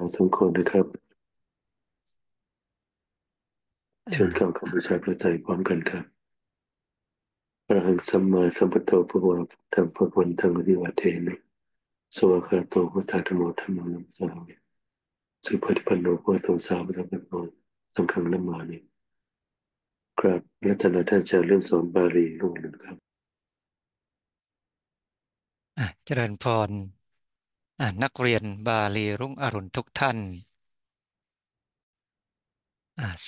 ทั้งสองคนนะครับเชิญเข้าคำบะชาประไตพร้อมกันครับพระหังสัมมาสัมพุทโตพระวรธรรมพระวันทังริวัตเทนะสวากาโตพุทธาธโมธรรมนัมสาวสุปฏิปันโนพุทโธสาวสัมปันโนสังฆังนัมมานิครับรัตนาท่านาจะเรื่องสอนบาลีลูกหนึ่งครับเจริญพรนักเรียนบาลีรุ่งอรุณทุกท่าน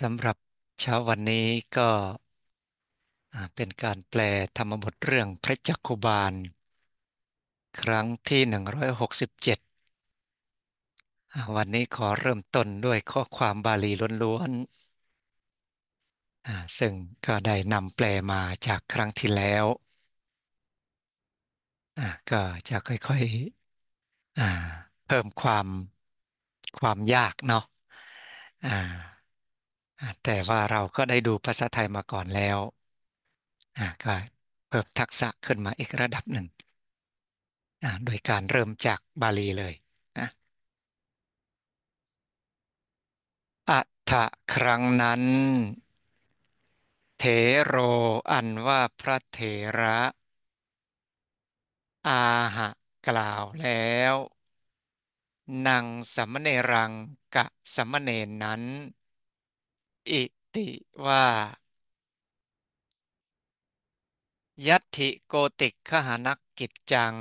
สำหรับเช้าวันนี้ก็เป็นการแปลธรรมบทเรื่องพระจักคุบาล ครั้งที่ 167 วันนี้ขอเริ่มต้นด้วยข้อความบาลีล้วนๆซึ่งก็ได้นำแปลมาจากครั้งที่แล้วก็จะค่อยๆอ่าเพิ่มความความยากเนาะอ่าแต่ว่าเราก็ได้ดูภาษาไทยมาก่อนแล้วอ่าก็เพิ่มทักษะขึ้นมาอีกระดับหนึ่งอ่าโดยการเริ่มจากบาลีเลยนะอัฏฐะครั้งนั้นเถโรอันว่าพระเถระอาหะกล่าวแล้วนางสัมเนรังกะสัมเนนนั้น อิติว่า ยัตถิโกติกขหานักกิจจัง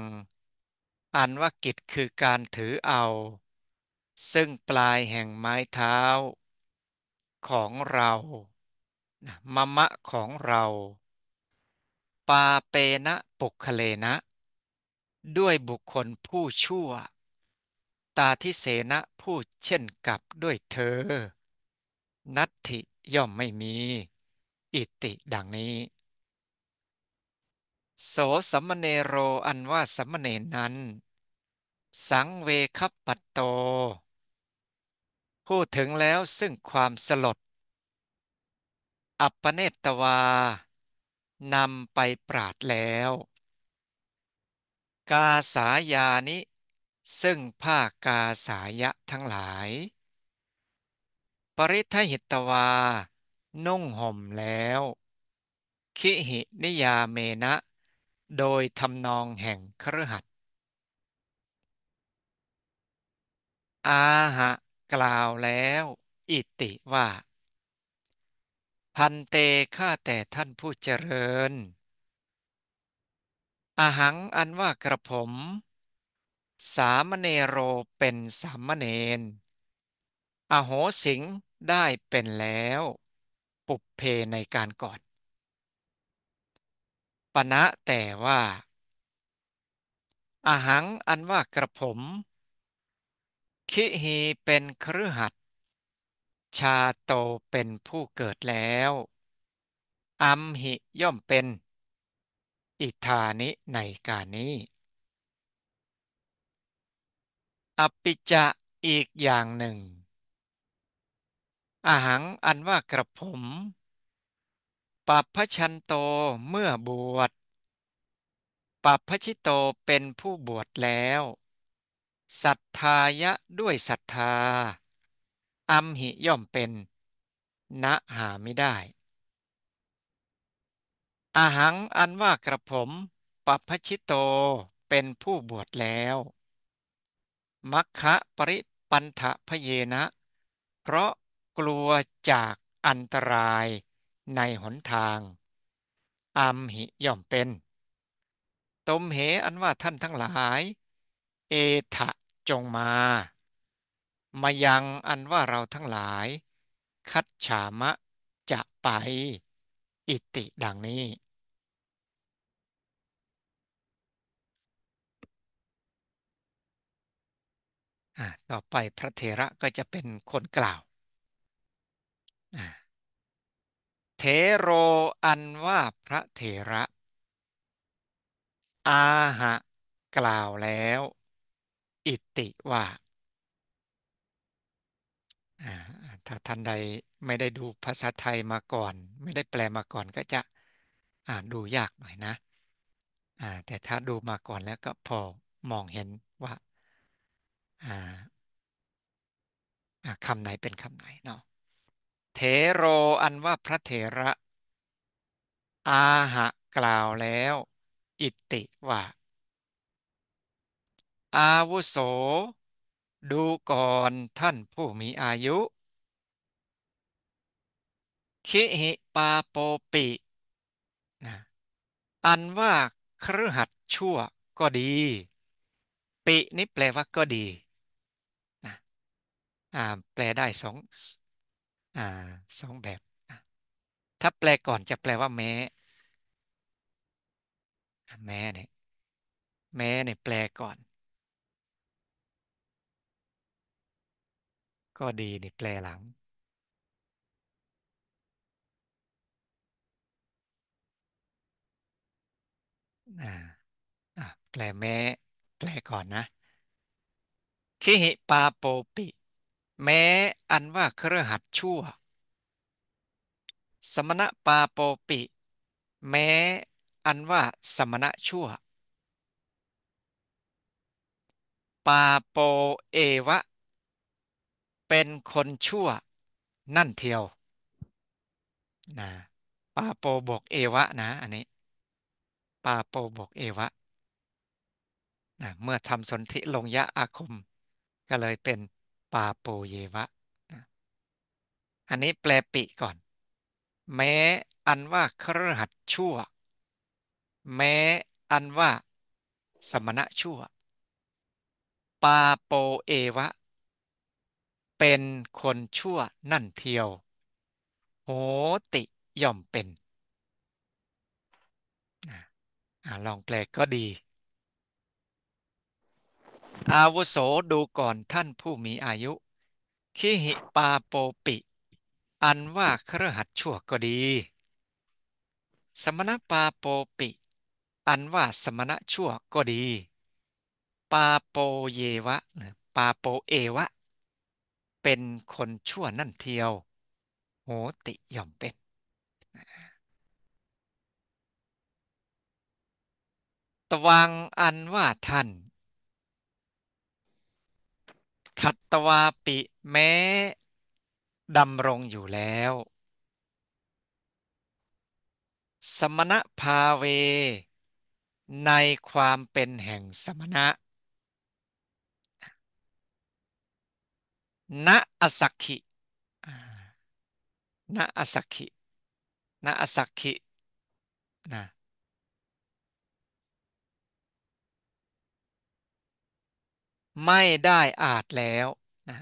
อันว่ากิจคือการถือเอา ซึ่งปลายแห่งไม้เท้า ของเรามะมะของเรา ปาเปนะปุกคเลนะด้วยบุคคลผู้ชั่ว ตาทิเสนะพูดเช่นกับด้วยเธอ นัตถิย่อมไม่มี อิติดังนี้ โสสัมเนโรอันว่าสัมเนนั้น สังเวคปัตโต พูดถึงแล้วซึ่งความสลด อัปเนตวา นำไปปราดแล้วกาสายานิ ซึ่งผ้ากาสายะทั้งหลาย ปริทหิตวา นุ่งห่มแล้ว คิหินิยาเมนะ โดยทำนองแห่งครหัดอาหะกล่าวแล้ว อิติว่า พันเตฆ่าแต่ท่านผู้เจริญอหังอันว่ากระผม สามเณโรเป็นสามเณรอโหสิงได้เป็นแล้ว ปุบเพในการก่อนปณะแต่ว่า อาหังอันว่ากระผมคิฮีเป็นครือหัด ชาโตเป็นผู้เกิดแล้วอัมหิย่อมเป็นอิทานิในการนี้อปิจะอีกอย่างหนึ่งอาหางอันว่ากระผม ปัพพชันโตเมื่อบวชปัพพชิโตเป็นผู้บวชแล้วศรัทธายะด้วยศรัทธาอัมหิย่อมเป็นนะหาไม่ได้อาหังอันว่ากระผม ปัพพชิตโตเป็นผู้บวชแล้ว มัคคะปริปันทะพเยนะ เพราะกลัวจากอันตรายในหนทางอัมหิย่อมเป็น ตมเหอันว่าท่านทั้งหลาย เอทะจงมามายังอันว่าเราทั้งหลาย คัดฉามะจะไปอิติดังนี้ อ่าต่อไปพระเถระก็จะเป็นคนกล่าว เทโรอันว่าพระเถระอาหะกล่าวแล้ว อิติว่าถ้าท่านใดไม่ได้ดูภาษาไทยมาก่อน ไม่ได้แปลมาก่อนก็จะอ่านดูยากหน่อยนะอ่าแต่ถ้าดูมาก่อนแล้วก็พอมองเห็นว่าอ่าคำไหนเป็นคำไหนเนาะเทโรอันว่าพระเถระ อาหะกล่าวแล้ว อิติว่า อาวุโส ดูก่อนท่านผู้มีอายุคิหิปาโปปินะอันว่าครือหัดชั่วก็ดี ปินี่แปลว่าก็ดีนะแปลได้สองอสองแบบนะถ้าแปลก่อนจะแปลว่าแม้ แม้เนี่ยแม้เนี่ยแปลก่อน ก็ดีนี่แปลหลังอ่าอ่ะแปลแม่แปลก่อนนะคิหิปาโปปิ แม้อันว่าเครือหัดชั่ว สมณะปาโปปิ แม้อันว่าสมณะชั่ว ปาโป เอวะ เป็นคนชั่ว นั่นเทียว นะ ปาโปบวกเอวะนะอันนี้ปาโปบกเอวะนะเมื่อทำสนธิลงยะอาคม ก็เลยเป็นปาโปเยวะนะอันนี้แปลปิก่อน แม้อันว่าเครหัดชั่ว แม้อันว่าสมณะชั่ว ปาโปเอวะ เป็นคนชั่วนั่นเทียว โหติย่อมเป็นอ่าลองแปลก็ดี อาวุโสดูก่อนท่านผู้มีอายุ คิหิปาโปปิ อันว่าเครือหัดชั่วก็ดี สมณปาโปปิ อันว่าสมณะชั่วก็ดี ปาโปเยวะปาโปเอวะ เป็นคนชั่วนั่นเทียว โหติย่อมเป็นตวัง อัน ว่าท่านขัตตวาปิแม้ดำรงอยู่แล้ว สมณภาเว ในความเป็นแห่งสมณะณอสักขิณอสักขิณอสักขินะไม่ได้อาจแล้วนะ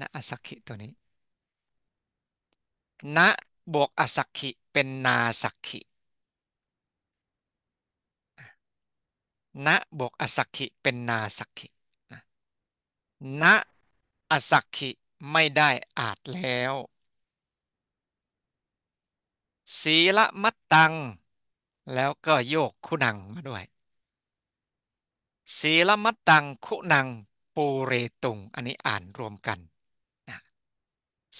นะอสักขิตัวนี้นะบวกอสักขิเป็นนาสักขินะบวกอสักขิเป็นนาสักขินะอสักขิไม่ได้อาจแล้วศีละมัตตัง แล้วก็โยกคุณังมาด้วยศีลมัตตังคุณังปูเรตุงอันนี้อ่านรวมกันนะ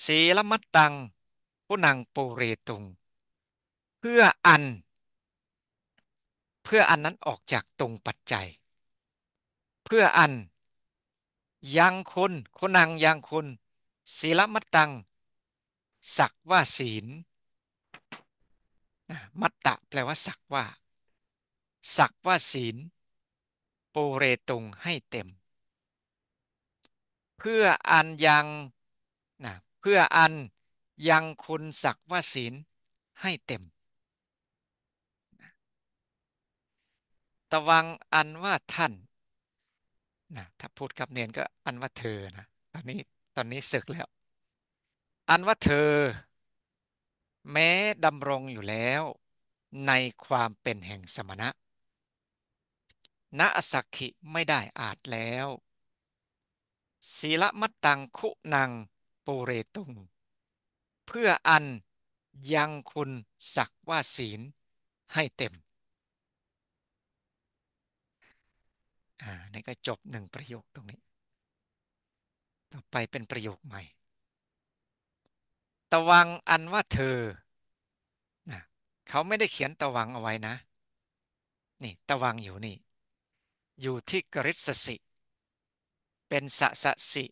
ศีลมัตตังคุณังปูเรตุงเพื่ออัน เพื่ออันนั้นออกจากตรงปัจจัย เพื่ออัน ยังคนคุณังยังคนศีลมัตตังสักว่า ศีลมัตตะแปลว่า สักว่า สักว่าศีลโอเรตุงให้เต็ม เพื่ออันยังนะเพื่ออันยังคุณศักว่าศีลให้เต็มตวังอันว่าท่านนะถ้าพูดกับเนียนก็อันว่าเธอนะตอนนี้ตอนนี้ศึกแล้วอันว่าเธอ แม้ดำรงอยู่แล้วในความเป็นแห่งสมณะณสักขิไม่ได้อาจแล้วศีลมัตตังคุนังปูเรตุง เพื่ออันยังคุณสักว่าศีลให้เต็ม อ่า นี่ก็จบหนึ่งประโยคตรงนี้ ต่อไปเป็นประโยคใหม่ ตวังอันว่าเธอนะเขาไม่ได้เขียนตวังเอาไว้นะ นี่ตวังอยู่นี่อยู่ที่กริษสิ เป็นสสะสิ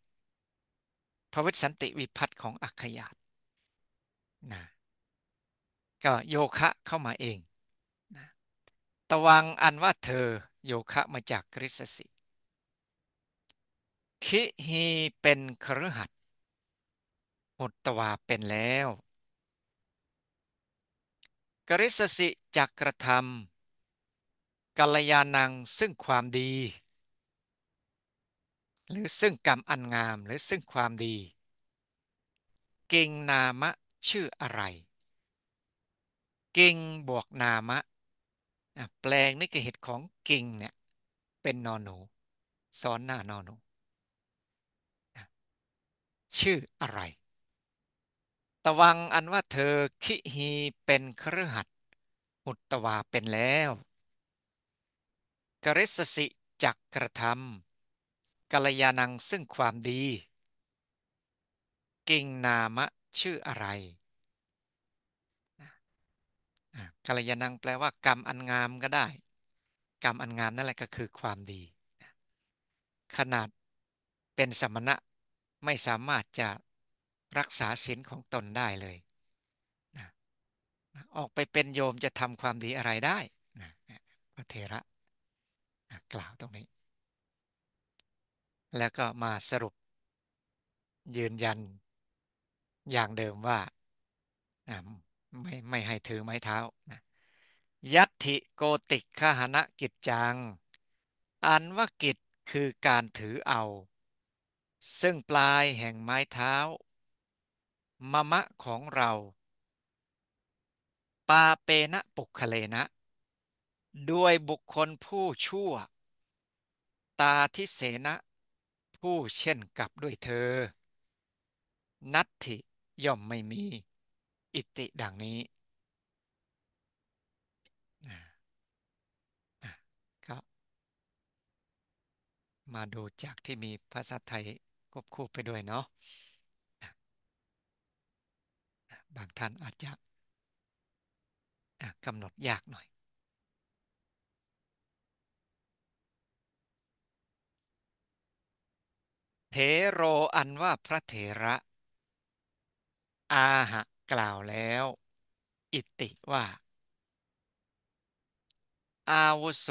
พระวิสันติวิพัตของอัคยาตนะก็โยคะเข้ามาเองนะตวังอันว่าเธอโยคะมาจากกริษสิคิฮีเป็นครหัดหุตวาเป็นแล้ว กริษสิจักกระทำกัลยาณังซึ่งความดี หรือซึ่งกรรมอันงามหรือซึ่งความดีเกิงนามะชื่ออะไรเกิงบวกนามะ แปลงนี่คือเหตุของเกิงเนี่ยเป็นนอนหนูซ้อนหน้านอนหนู ชื่ออะไร ตวังอันว่าเธอคิฮีเป็นเครือหัดอุตวาเป็นแล้วกริสสิจักกระทำกัลยาณังซึ่งความดี กิงนามะชื่ออะไรกัลยาณังแปลว่า กรรมอันงามก็ได้ กรรมอันงามนั่นแหละก็คือความดีขนาดเป็นสมณะไม่สามารถจะรักษาศีลของตนได้เลย ออกไปเป็นโยมจะทำความดีอะไรได้พระเถระกล่าวตรงนี้ แล้วก็มาสรุปยืนยัน อย่างเดิมว่าไม่ไม่ให้ถือไม้เท้านะยัตถิโกติกขหณะกิจจัง อันว่ากิจคือการถือเอา ซึ่งปลายแห่งไม้เท้า มะมะของเรา ปาเปนะปุกคเลนะด้วยบุคคลผู้ชั่ว ตาทิเสนะ ผู้เช่นกับด้วยเธอ นัตถิย่อมไม่มีอิติดังนี้ก็มาดูจากที่มีภาษาไทยควบคู่ไปด้วยเนาะบางท่านอาจจะกำหนดยากหน่อยเทโรอันว่าพระเถระ อาหะกล่าวแล้ว อิติว่า อาวุโส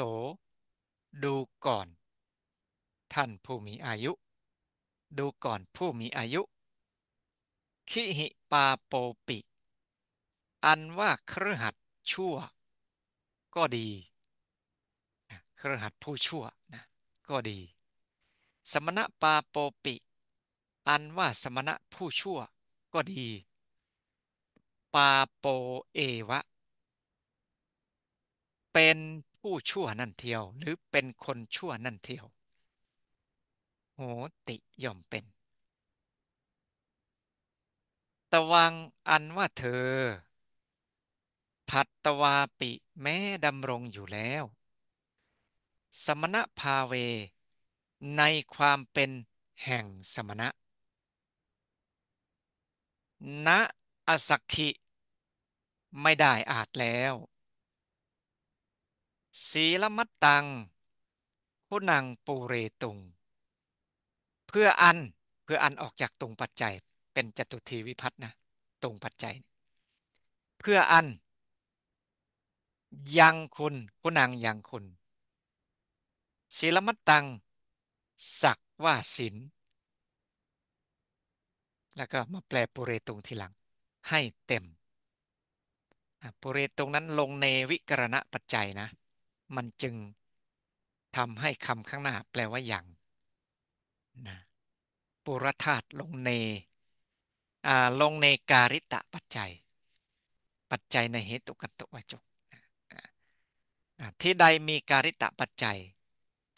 ดูก่อน ท่านผู้มีอายุ ดูก่อนผู้มีอายุขิหิปาโปปิ อันว่าเครือหัดชั่ว ก็ดี เครือหัดผู้ชั่วนะก็ดีสมณะปาโปปิ อันว่าสมณะผู้ชั่วก็ดี ปาโปเอวะ เป็นผู้ชั่วนั่นเทียว หรือเป็นคนชั่วนั่นเทียว โหติย่อมเป็น ตวังอันว่าเธอผัตตวาปิแม้ดำรงอยู่แล้ว สมณะภาเวในความเป็นแห่งสมณะ ณ อสักขิไม่ได้อาจแล้ว ศีลมัตตังผู้นังปูเรตุง เพื่ออันเพื่ออันออกจากตรงปัจจัยเป็นจตุทีวิพัฒนะตรงปัจจัย เพื่ออัน ยังคุณผู้นังยังคุณศีลมัตตังสักว่าศิลแล้วก็มาแปลปุเรตุงทีหลังให้เต็มปุเรตุงนั้นลงในวิกรณะปัจจัยนะมันจึงทำให้คำข้างหน้าแปลว่าอย่างนะปุรธาตุลงในลงในการิตะปัจจัย ปัจจัยในเหตุกันตวจกที่ใดมีการิตะปัจจัย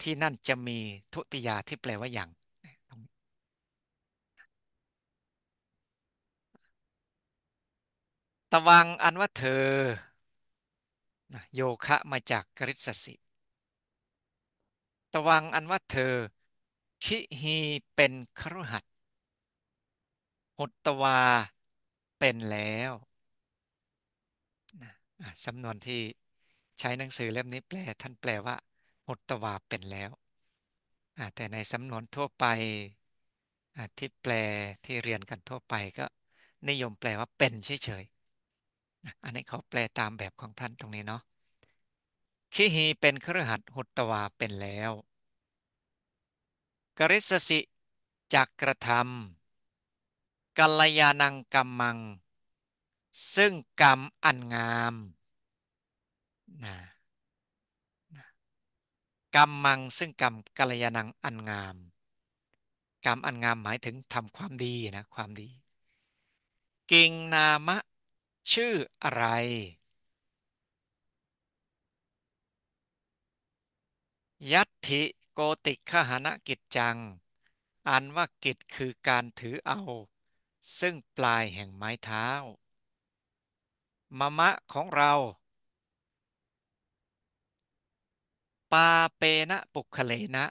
ที่นั่นจะมีทุติยาที่แปลว่าอย่างตวังอันว่าเธอโยคะมาจากกริสสิตวังอันว่าเธอ คิฮีเป็นครุหัดหุตวาเป็นแล้วสำนวนที่ใช้หนังสือเล่มนี้แปล ท่านแปลว่าุตวาเป็นแล้ว แต่ในสำนวนทั่วไปที่แปลที่เรียนกันทั่วไปก็นิยมแปลว่าเป็นเฉยๆอันนี้เขาแปลตามแบบของท่านตรงนี้เนาะคิฮีเป็นเครือขัดหุตวาเป็นแล้ว กริสสิจักกระทำกัลยาณังกรรมัง ซึ่งกรรมอันงาม นะกรรมมัง ซึ่งกรรมกัลยาณังอันงามกรรมอันงามหมายถึงทำความดีนะ ความดี กิงนามะ ชื่ออะไร ยัตถิโกติขหานกิจจัง อันว่ากิจคือการถือเอา ซึ่งปลายแห่งไม้เท้า มะมะของเราปาเปนะปุคเลนะ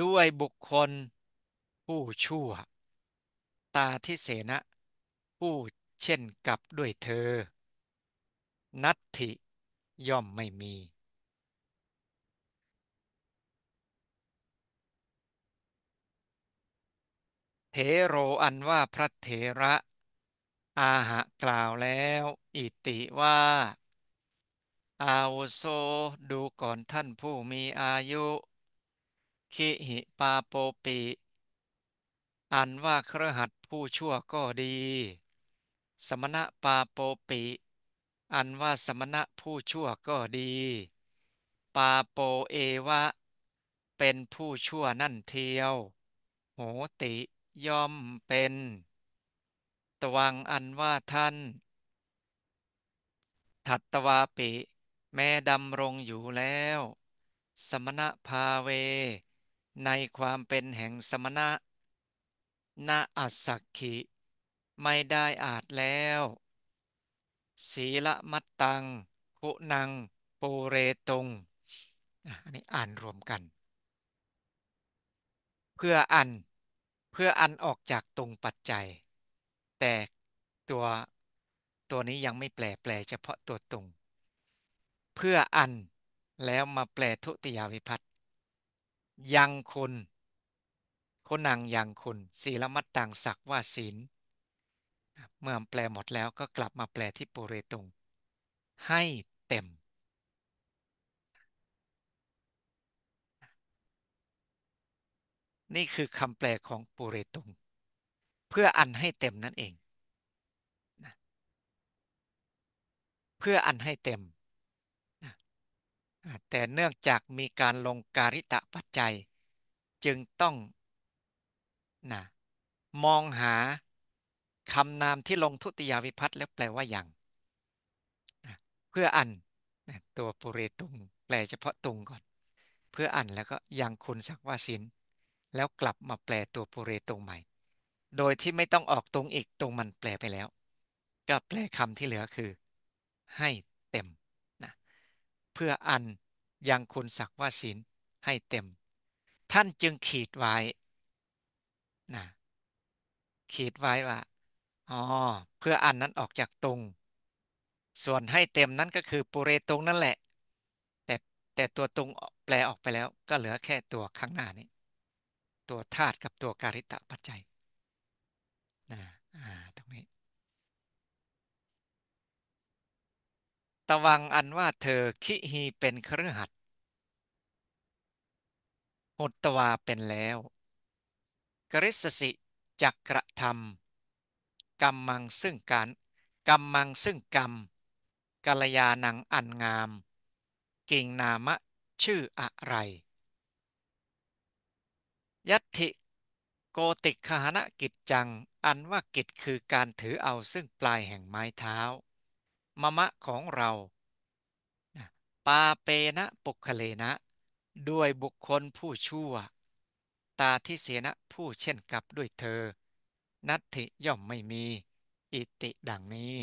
ด้วยบุคคล ผู้ชั่ว ตาทิเสนะผู้เช่นกับด้วยเธอ นัตถิ ย่อมไม่มี เทโรอันว่าพระเถระ อาหะกล่าวแล้ว อิติว่าอาวุโสดูก่อนท่านผู้มีอายุคิหิปาโปปิอันว่าเครหัดผู้ชั่วก็ดี สมณะปาโปปิอันว่าสมณะผู้ชั่วก็ดี ปาโปเอวะเป็นผู้ชั่วนั่นเทียวโหติย่อมเป็นตวังอันว่าท่านทัตตวาปิแม้ดำรงอยู่แล้ว สมณะภาเว ในความเป็นแห่งสมณะนาอัสักขิ ไม่ได้อาจแล้วศีละมัตตังคุนัง ปูเรตุงอันนี้อ่านรวมกัน เพื่ออันเพื่ออันออกจากตรงปัจจัย แต่ตัวตัวนี้ยังไม่แปลแปลเฉพาะตัวตรงเพื่ออันแล้วมาแปลทุติยวิพัตยังคน คนนางยังคน ศีลมัตต่างศักว่าศีลเมื่อแปลหมดแล้วก็กลับมาแปลที่ปุเรตุงให้เต็ม นี่คือคำแปลของปุเรตุงเพื่ออันให้เต็มนั่นเองเพื่ออันให้เต็มแต่เนื่องจากมีการลงการิตะปัจจัย จึงต้องนะมองหาคำนามที่ลงทุติยวิพัตแล้วแปลว่าอย่างนะเพื่ออันนะตัวปุเรตุงแปลเฉพาะตุงก่อนเพื่ออันแล้วก็ยังคุณสักว่าสิน แล้วกลับมาแปลตัวปุเรตุงใหม่ โดยที่ไม่ต้องออกตรงอีกตรงมันแปลไปแล้ว ก็แปลคำที่เหลือคือ ให้เต็มเพื่ออันยังคุณศักว่าศีลให้เต็ม ท่านจึงขีดไว้นะขีดไว้ ว่าอ๋อเพื่ออันนั้นออกจากตรง ส่วนให้เต็มนั้นก็คือปุเรตรงนั่นแหละแต่แต่ตัวตรงแปลออกไปแล้วก็เหลือแค่ตัวข้างหน้านี้ตัวธาตุกับตัวการิตะปัจจัยนะอ่าตรงนี้ตวังอันว่าเธอคิฮีเป็นครหัขัดหุตวาเป็นแล้ว กริสสิจักกระทำกรรมังซึ่งการกรรมังซึ่งกรรมกัลยาณังอันงาม กิ่งนามะชื่ออะไร ยัตถิโกติกขานกิจจังอันว่ากิจคือการถือเอาซึ่งปลายแห่งไม้เท้ามะมะของเรา ปาเปนะปุคเลนะ ด้วยบุคคลผู้ชั่ว ตาที่เสนะผู้เช่นกับด้วยเธอ นัตถิย่อมไม่มี อิติดังนี้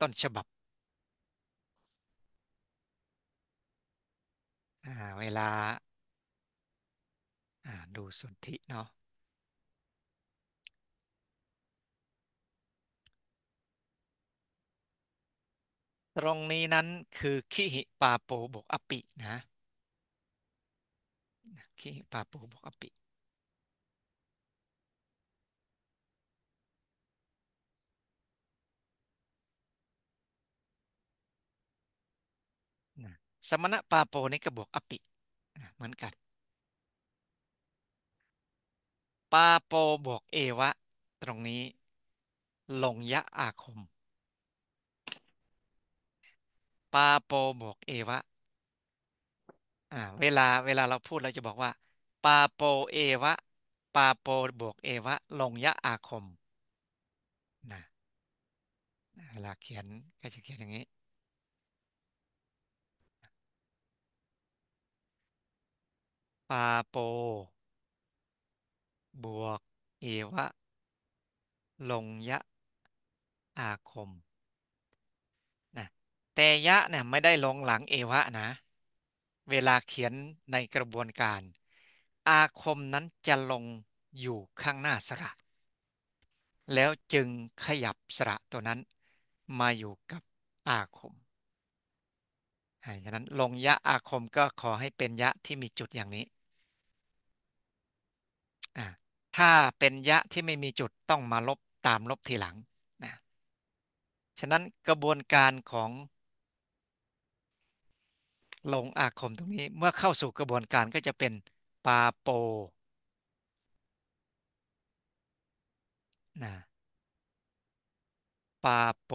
ต้นฉบับ เวลา ดูสุนทิเนาะตรงนี้นั้นคือขิหิปาโปบกอปิ นะขิหิปาโปบกอปิสมณะปาโปนี่ก็บวกอปิ เหมือนกันปาโปบวกเอวะ ตรงนี้ ลงยะอาคมปาโปบวก เอวะ อ่าเวลา เวลา เราพูดเราจะบอกว่า ปาโป เอวะปาโป บวก เอวะ ลงยะอาคมนะเวลาเขียน ก็จะ เขียน อย่างนี้ ปาโป บวก เอวะ ลงยะอาคมแต่ยะเนี่ยไม่ได้ลงหลัง เอวะนะ เวลาเขียนในกระบวนการ อาคมนั้นจะลงอยู่ข้างหน้าสระ แล้วจึงขยับสระตัวนั้นมาอยู่กับ อาคมฉะนั้นลงยะอาคมก็ขอให้เป็นยะที่มีจุดอย่างนี้ถ้าเป็นยะที่ไม่มีจุดต้องมาลบตามลบทีหลังนะฉะนั้นกระบวนการของลงอาคมตรงนี้เมื่อเข้าสู่กระบวนการก็จะเป็นปาโปนะ ปาโป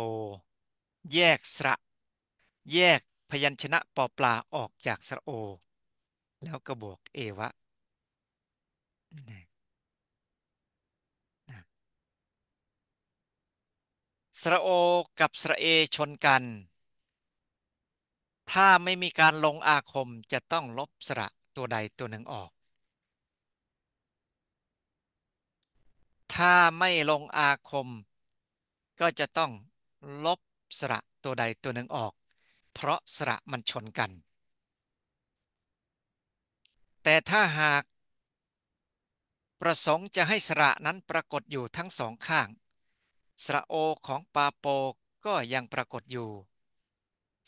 แยกสระ แยกพยัญชนะปอปลาออกจากสระโอ แล้วก็บวกเอวะสระโอกับสระเอชนกันถ้าไม่มีการลงอาคมจะต้องลบสระตัวใดตัวหนึ่งออก ถ้าไม่ลงอาคม ก็จะต้องลบสระตัวใดตัวหนึ่งออก เพราะสระมันชนกัน แต่ถ้าหาก ประสงค์จะให้สระนั้นปรากฏอยู่ทั้งสองข้าง สระโอของปาโปก็ยังปรากฏอยู่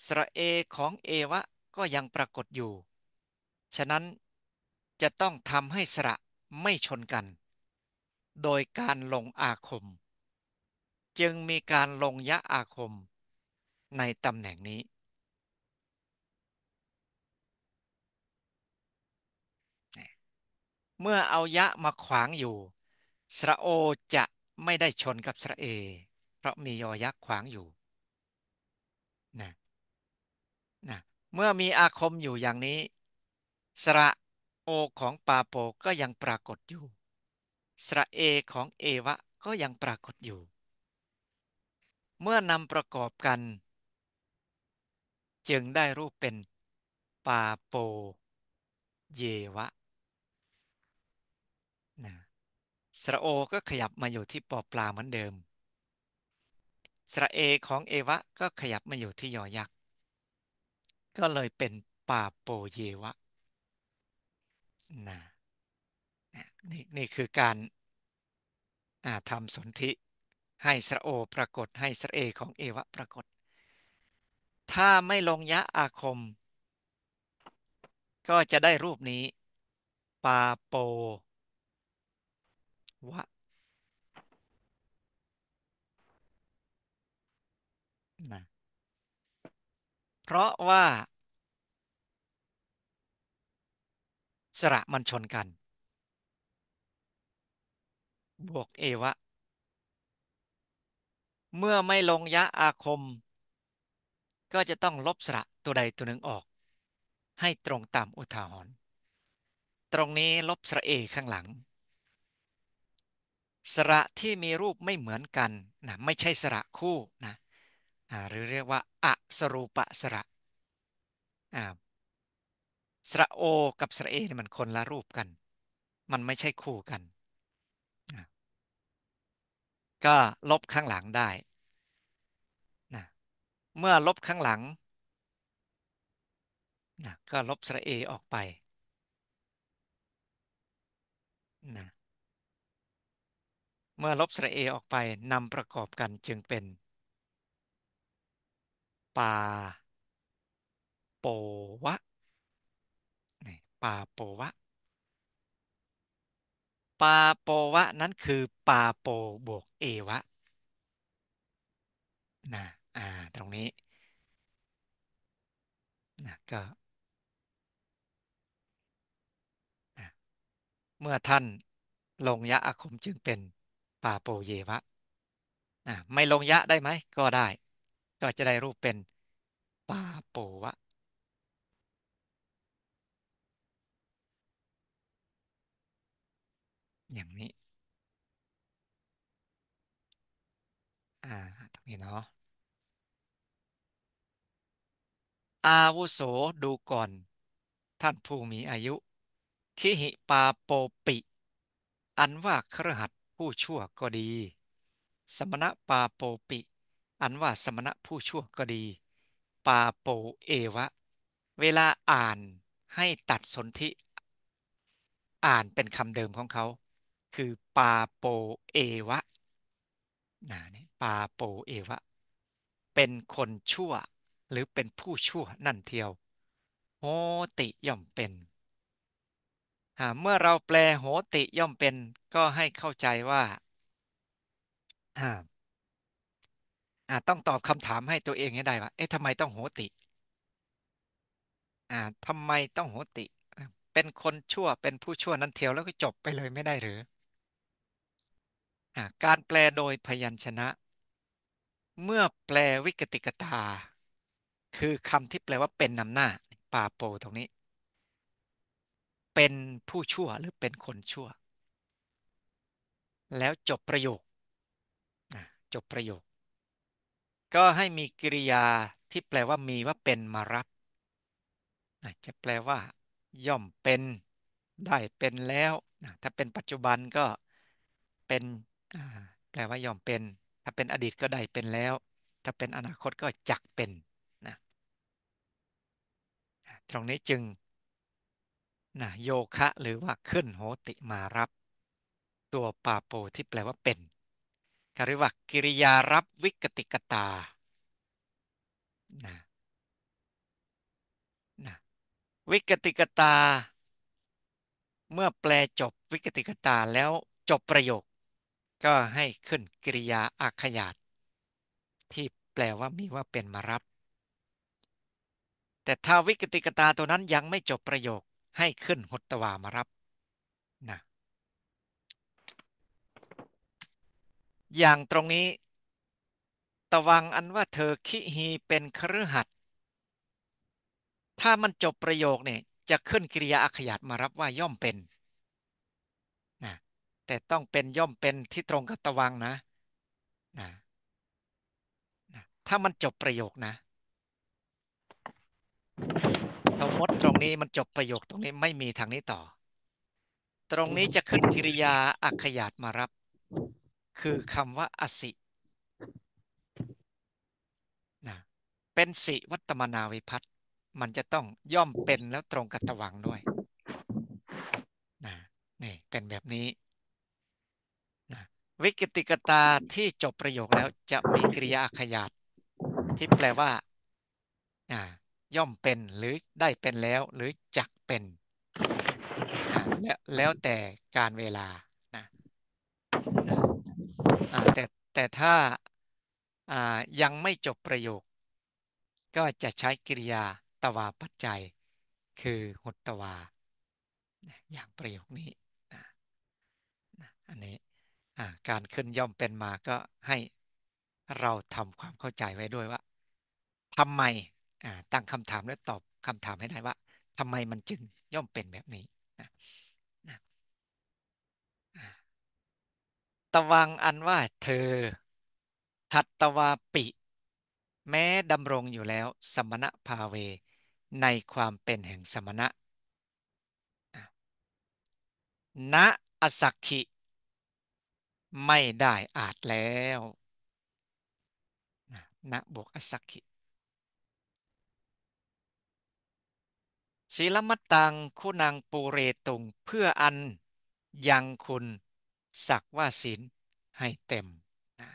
สระเอของเอวะก็ยังปรากฏอยู่ ฉะนั้นจะต้องทำให้สระไม่ชนกัน โดยการลงอาคม จึงมีการลงยะอาคม ในตำแหน่งนี้ เมื่อเอายะมาขวางอยู่ สระโอจะไม่ได้ชนกับสระเอ เพราะมียอยักษ์ขวางอยู่ นะเมื่อมีอาคมอยู่อย่างนี้ สระโอของปาโปก็ยังปรากฏอยู่ สระเอของเอวะก็ยังปรากฏอยู่ เมื่อนำประกอบกัน จึงได้รูปเป็น ปาโป เยวะนะสระโอ ก็ขยับมาอยู่ที่ปอปลาเหมือนเดิม สระเอของเอวะก็ขยับมาอยู่ที่ยอยักษก็เลยเป็นปาโปเยวะนะนี่นี่คือการทำสนธิให้สระโอปรากฏให้สระเอของเอวะปรากฏ ถ้าไม่ลงยะอาคม ก็จะได้รูปนี้ ปาโปวะนะเพราะว่า สระมันชนกัน บวกเอวะ เมื่อไม่ลงยะอาคม ก็จะต้องลบสระตัวใดตัวหนึ่งออก ให้ตรงตามอุทาหรณ์ตรงนี้ลบสระเอข้างหลัง สระที่มีรูปไม่เหมือนกันนะไม่ใช่สระคู่นะหรือเรียกว่า อสรูปะสระสระโอ กับสระเอมันคนละรูปกัน มันไม่ใช่คู่กัน ก็ลบข้างหลังได้นะเมื่อลบข้างหลังนะก็ลบสระเอออกไปนะเมื่อลบสระเอออกไปนำประกอบกันจึงเป็นปาโปวะนี่ปาโปวะ ปาโปวะ นั้นคือปาโปบวกเอวะ นะ อ่า ตรงนี้ นะ ก็ เมื่อท่านลงยะอาคม จึงเป็นปาโปเยวะไม่ลงยะได้ไหมก็ได้ก็จะได้รูปเป็น ปาโปวะ อย่างนี้ อ่าตรงนี้เนาะอาวุโสดูก่อน ท่านผู้มีอายุคิหิปาโปปิ อันว่าครหัดผู้ชั่วก็ดี สมณะปาโปปิอันว่าสมณะผู้ชั่วก็ดี ปาโปเอวะ เวลาอ่านให้ตัดสนธิอ่านเป็นคำเดิมของเขา คือ ปาโปเอวะนะนี่ปาโปเอวะเป็นคนชั่ว หรือเป็นผู้ชั่วนั่นเทียว โหติย่อมเป็นเมื่อเราแปลโหติย่อมเป็นก็ให้เข้าใจว่าอ่าต้องตอบคำถามให้ตัวเองให้ได้ว่าเอ๊ะทำไมต้องโหติ อ่าทำไมต้องโหติ เป็นคนชั่วเป็นผู้ชั่วนั้นเทียวแล้วก็จบไปเลยไม่ได้หรืออ่าการแปลโดยพยัญชนะ เมื่อแปลวิกติกตาคือคำที่แปลว่าเป็นนำหน้าปาโปตรงนี้เป็นผู้ชั่วหรือเป็นคนชั่ว แล้วจบประโยคจบประโยคก็ให้มีกิริยาที่แปลว่ามีว่าเป็นมารับจะแปลว่าย่อมเป็น ได้เป็นแล้ว ถ้าเป็นปัจจุบันก็เป็นแปลว่าย่อมเป็น ถ้าเป็นอดีตก็ได้เป็นแล้ว ถ้าเป็นอนาคตก็จักเป็นนะตรงนี้จึงนะโยคะหรือว่าขึ้นโหติมารับ ตัวปาโปที่แปลว่าเป็นกริว่ากิริยารับวิกติกตานะนะวิกติกตา เมื่อแปลจบวิกติกตาแล้วจบประโยค ก็ให้ขึ้นกิริยาอาขยาตที่แปลว่ามีว่าเป็นมารับ แต่ถ้าวิกติกตาตัวนั้นยังไม่จบประโยคให้ขึ้นหดตวามารับนะอย่างตรงนี้ ตวังอันว่าเธอคิฮีเป็นคอหัดถถ้ามันจบประโยคเนี่ยจะขึ้นกริยาอักขยาตมารับว่าย่อมเป็น นะ แต่ต้องเป็นย่อมเป็นที่ตรงกับตวังนะนะนะ ถ้ามันจบประโยคนะสมมติตรงนี้มันจบประโยคตรงนี้ไม่มีทางนี้ต่อ ตรงนี้จะขึ้นกริยาอักขยาตมารับคือคำว่าอสินะเป็นสิวัตมนาวิพัตมันจะต้องย่อมเป็นแล้วตรงกับตวังด้วยนะนี่เป็นแบบนี้นะวิกติกตาที่จบประโยคแล้วจะมีกริยาขยาดที่แปลว่านะย่อมเป็นหรือได้เป็นแล้วหรือจักเป็นนะแล้วแต่การเวลานะนะอ่าแต่แต่ถ้าอ่ายังไม่จบประโยคก็จะใช้กริยาตวาปัจจัยคือหุตตวาอย่างประโยคนี้นะอันนี้าการขึ้นย่อมเป็นมาก็ให้เราทำความเข้าใจไว้ด้วยว่าทำไมตั้งคำถามและตอบคำถามให้ได้ว่าทำไมมันจึงย่อมเป็นแบบนี้นะตวังอันว่าเธอ ทัตตวาปิ แม้ดำรงอยู่แล้วสมณะภาเวในความเป็นแห่งสมณะณอสักขิไม่ได้อาจแล้วณบวกอสักขิศีลมัตตังคุณังปูเรตุงเพื่ออันยังคุณสักว่าศีลให้เต็มนะ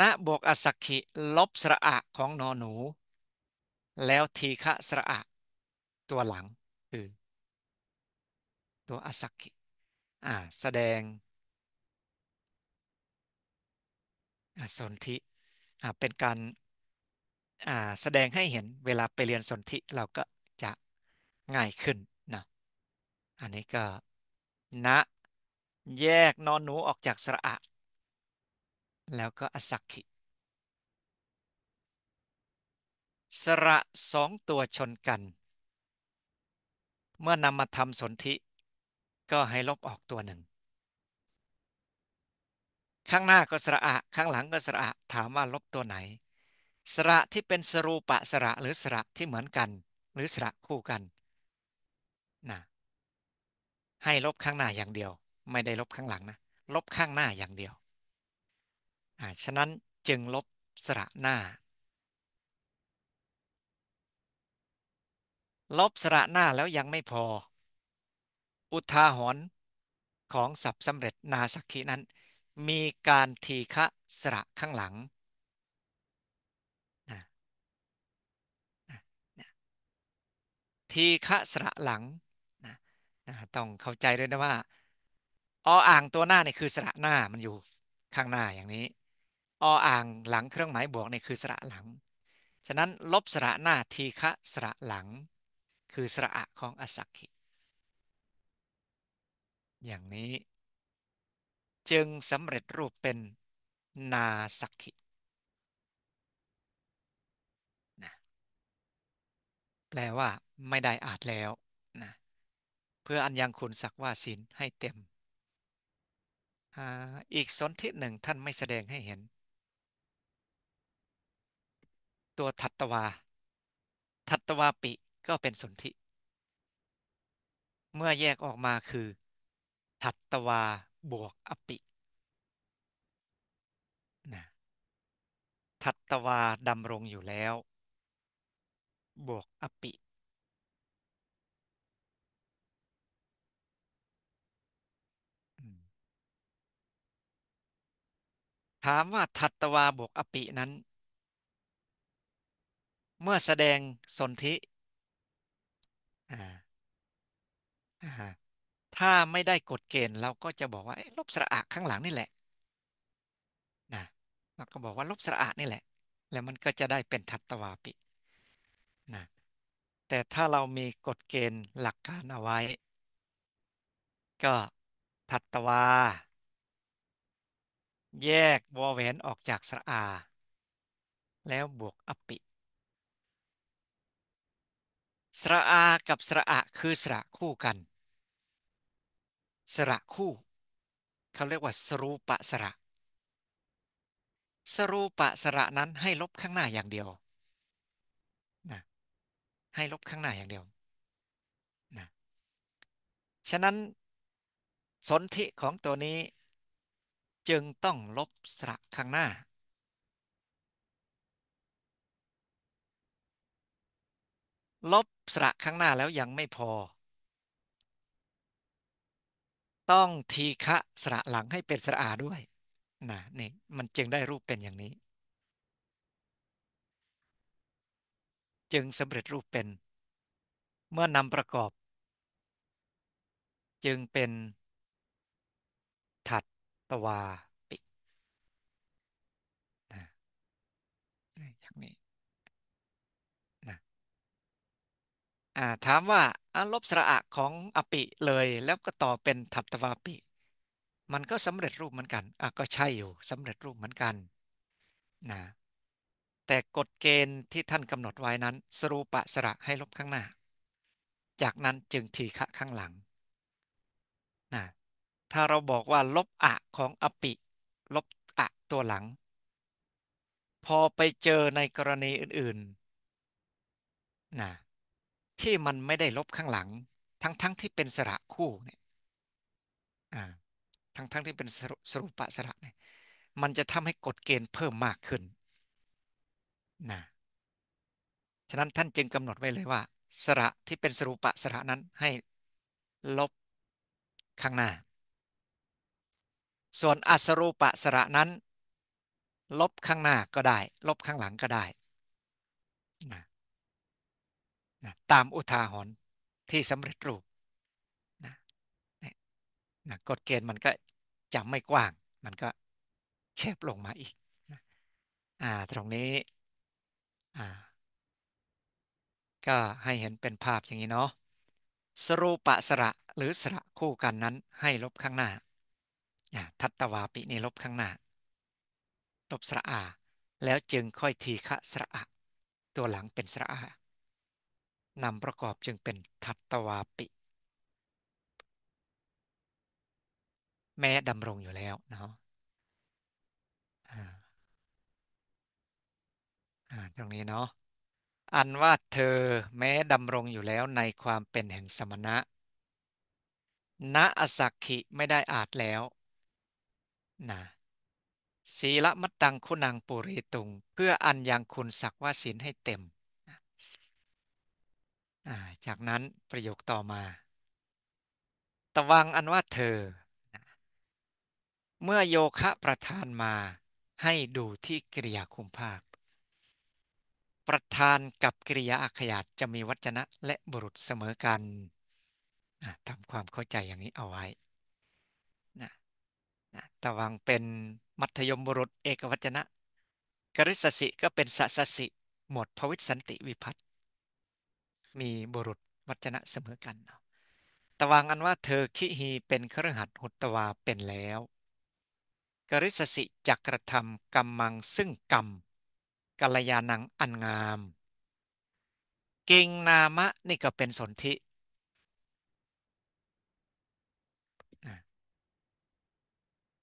นะบวกอสักขิ ลบสระอะของนอหนู แล้วทีฆะสระอะ ตัวหลังคือตัวอสักขิอ่าแสดงสนธิอ่าเป็นการ อ่าแสดงให้เห็นเวลาไปเรียนสนธิเราก็จะง่ายขึ้นนะ อันนี้ก็นะแยกนอนหนูออกจากสระอะแล้วก็อสักขิสระสองตัวชนกัน เมื่อนำมาทำสนธิก็ให้ลบออกตัวหนึ่ง ข้างหน้าก็สระอะข้างหลังก็สระอะ ถามว่าลบตัวไหน สระที่เป็นสรูปะสระหรือสระที่เหมือนกัน หรือสระคู่กัน นะให้ลบข้างหน้าอย่างเดียวไม่ได้ลบข้างหลังนะลบข้างหน้าอย่างเดียวอ่าฉะนั้นจึงลบสระหน้า ลบสระหน้าแล้วยังไม่พอ อุทาหรณ์ของสับสำเร็จนาสักขีนั้น มีการทีฆะสระข้างหลัง ทีฆะสระหลังนะต้องเข้าใจด้วยนะว่า ออ่างตัวหน้าเนี่ยคือสระหน้ามันอยู่ข้างหน้าอย่างนี้ ออ่างหลังเครื่องหมายบวกเนี่ยคือสระหลัง ฉะนั้นลบสระหน้าทีฆะสระหลัง คือสระอะของอสักขิอย่างนี้ จึงสำเร็จรูปเป็น นาสักขินะแปลว่าไม่ได้อาจแล้วเพื่ออัญยังคุณสักว่าศีลให้เต็ม อีกสนธิหนึ่งท่านไม่แสดงให้เห็น ตัวทัตตวาทัตตวาปิก็เป็นสนธิเมื่อแยกออกมาคือทัตตวาบวกอปิ ทัตตวาดำรงอยู่แล้ว บวกอปิถามว่าทัตวาบวกอปิ นั้น เมื่อแสดงสนธิถ้าไม่ได้กฎเกณฑ์เราก็จะบอกว่าลบสระอะข้างหลังนี่แหละนะเราก็บอกว่าลบสระอะนี่แหละ แล้วมันก็จะได้เป็นทัตวาปินะแต่ถ้าเรามีกฎเกณฑ์หลักการ เอาไว้ ก็ทัตวาแยกวอแหวนออกจากสระอา แล้ว บวกอปิ สระอากับสระอะคือสระคู่กัน สระคู่เขาเรียกว่าสรูปะสระ สรูปะสระนั้นให้ลบข้างหน้าอย่างเดียว นะ ให้ลบข้างหน้าอย่างเดียว นะ ฉะนั้น สนธิของตัวนี้จึง ต้องลบสระข้างหน้า ลบสระข้างหน้าแล้วยังไม่พอ ต้องทีฆะสระหลังให้เป็น สระอาด้วยนะนี่ มันจึงได้รูปเป็นอย่างนี้ จึงสำเร็จรูปเป็น เมื่อนำประกอบ จึงเป็นตวาปินะอย่างนี้นะอ่า ถามว่าอันลบสระอะของอปิเลยแล้วก็ต่อเป็นทัตวาปิ มันก็สำเร็จรูปเหมือนกัน อ่ะ ก็ใช่อยู่สำเร็จรูปเหมือนกัน นะ แต่กฎเกณฑ์ที่ท่านกำหนดไว้นั้น สรูปะสระให้ลบข้างหน้า จากนั้นจึงทีฆะข้างหลัง นะถ้าเราบอกว่าลบอะของอปิ ลบอะตัวหลัง พอไปเจอในกรณีอื่นๆนะที่มันไม่ได้ลบข้างหลังทั้งๆทที่เป็นสระคู่เนี่ยทั้งๆทที่เป็นสรุปะสระเนี่ยมันจะทำให้กฎเกณฑ์เพิ่มมากขึ้นนะฉะนั้นท่านจึงกำหนดไว้เลยว่า สระที่เป็นสรุปะสระนั้นให้ลบข้างหน้าส่วนอสรูปะสระนั้น ลบข้างหน้าก็ได้ ลบข้างหลังก็ได้นะนะตามอุทาหรณ์ที่สำเร็จรูปนะนะกฎเกณฑ์มันก็จะไม่กว้าง มันก็แคบลงมาอีกนะตรงนี้ ก็ให้เห็นเป็นภาพอย่างนี้เนาะสรูปะสระหรือสระคู่กันนั้นให้ลบข้างหน้าทัตวาปินี่ลบข้างหน้าลบสระอา แล้วจึงค่อยทีฆะสระอาตัวหลังเป็น สระอานำประกอบจึงเป็นทัตวาปิ แม้ดำรงอยู่แล้วเนาะตรงนี้เนาะอันว่าเธอแม้ดำรงอยู่แล้วในความเป็นแห่งสมณะ ณอสักขิไม่ได้อาจแล้วนะศีละมัตตังคุณังปุเรตุง เพื่ออันยังคุณสักว่าศีลให้เต็ม จากนั้นประโยคต่อมาตวังอันว่าเธอ เมื่อโยคะประธานมาให้ดูที่กิริยาคุมภาค ประธานกับกิริยาอักขยาตจะมีวัจนะและบุรุษเสมอกันทำความเข้าใจอย่างนี้เอาไว้นะตะวังเป็นมัธยมบุรุษเอกวัจนะ กริสสิก็เป็นสัสสิ หมดพวิสันติวิพัตมีบุรุษวัจนะเสมอกันเนาะตะวังอันว่าเธอขิฮีเป็นเครือหัดหุตวาเป็นแล้ว กริสสิจักกระทำกรรมังซึ่งกรรมกัลยาณังอันงามเกงนามะนี่ก็เป็นสนธิ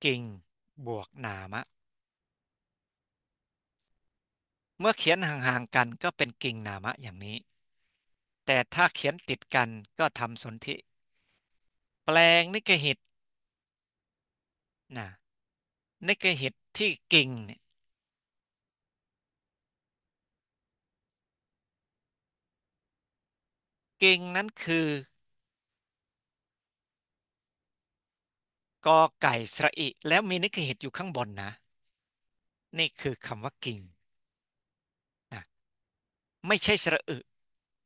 กิ่งบวกนามะ เมื่อเขียน ห่าง ๆ กันก็เป็นกิ่งนามะอย่างนี้ แต่ถ้าเขียนติดกันก็ทำสนธิแปลง นิกหิตนะนิกหิตที่กิ่งเนี่ยกิ่งนั้นคือกอไก่สระอิแล้วมีนิกเหตุอยู่ข้างบนนะ นี่คือคำว่ากิ่งนะไม่ใช่สระอึ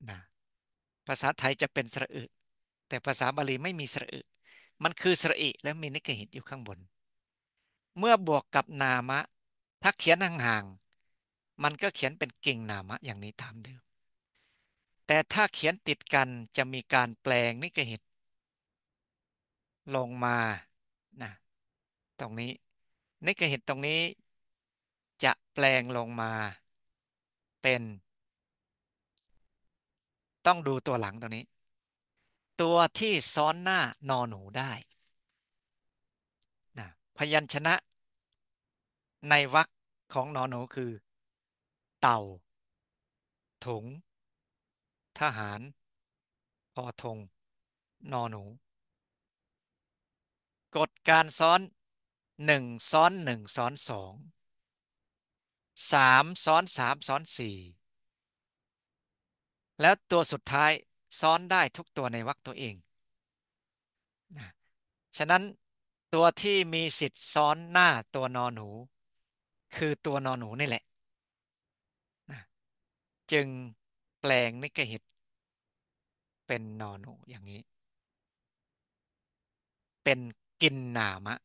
นะภาษาไทยจะเป็นสระอึแต่ภาษาบาลีไม่มีสระอึมันคือสระอิแล้วมีนิกเหตุอยู่ข้างบน เมื่อบวกกับนามะ ถ้าเขียนห่างๆมันก็เขียนเป็นกิ่งนามะ อย่างนี้ตามเดิมแต่ถ้าเขียนติดกันจะมีการแปลงนิกเหตุลงมาตรงนี้นิกเห็นตรงนี้ จะแปลงลงมาเป็น ต้องดูตัวหลังตรงนี้ ตัวที่ซ้อนหน้านอนหนูได้นะพยัญชนะ ในวัรคของนอนหนูคือ เต่า ถุง ทหาร พอทง นอนหนู กฎการซ้อนหนึ่งซ้อนหนึ่งซ้อนสองสามซ้อนสามซ้อนสี่แล้วตัวสุดท้ายซ้อนได้ทุกตัวในวรรคตัวเองนะฉะนั้นตัวที่มีสิทธิ์ซ้อนหน้าตัวนอนหนู คือตัวนอนหนูนี่แหละนะจึงแปลงนิกหิตเป็นนอนหนูอย่างนี้ เป็นกินนามะ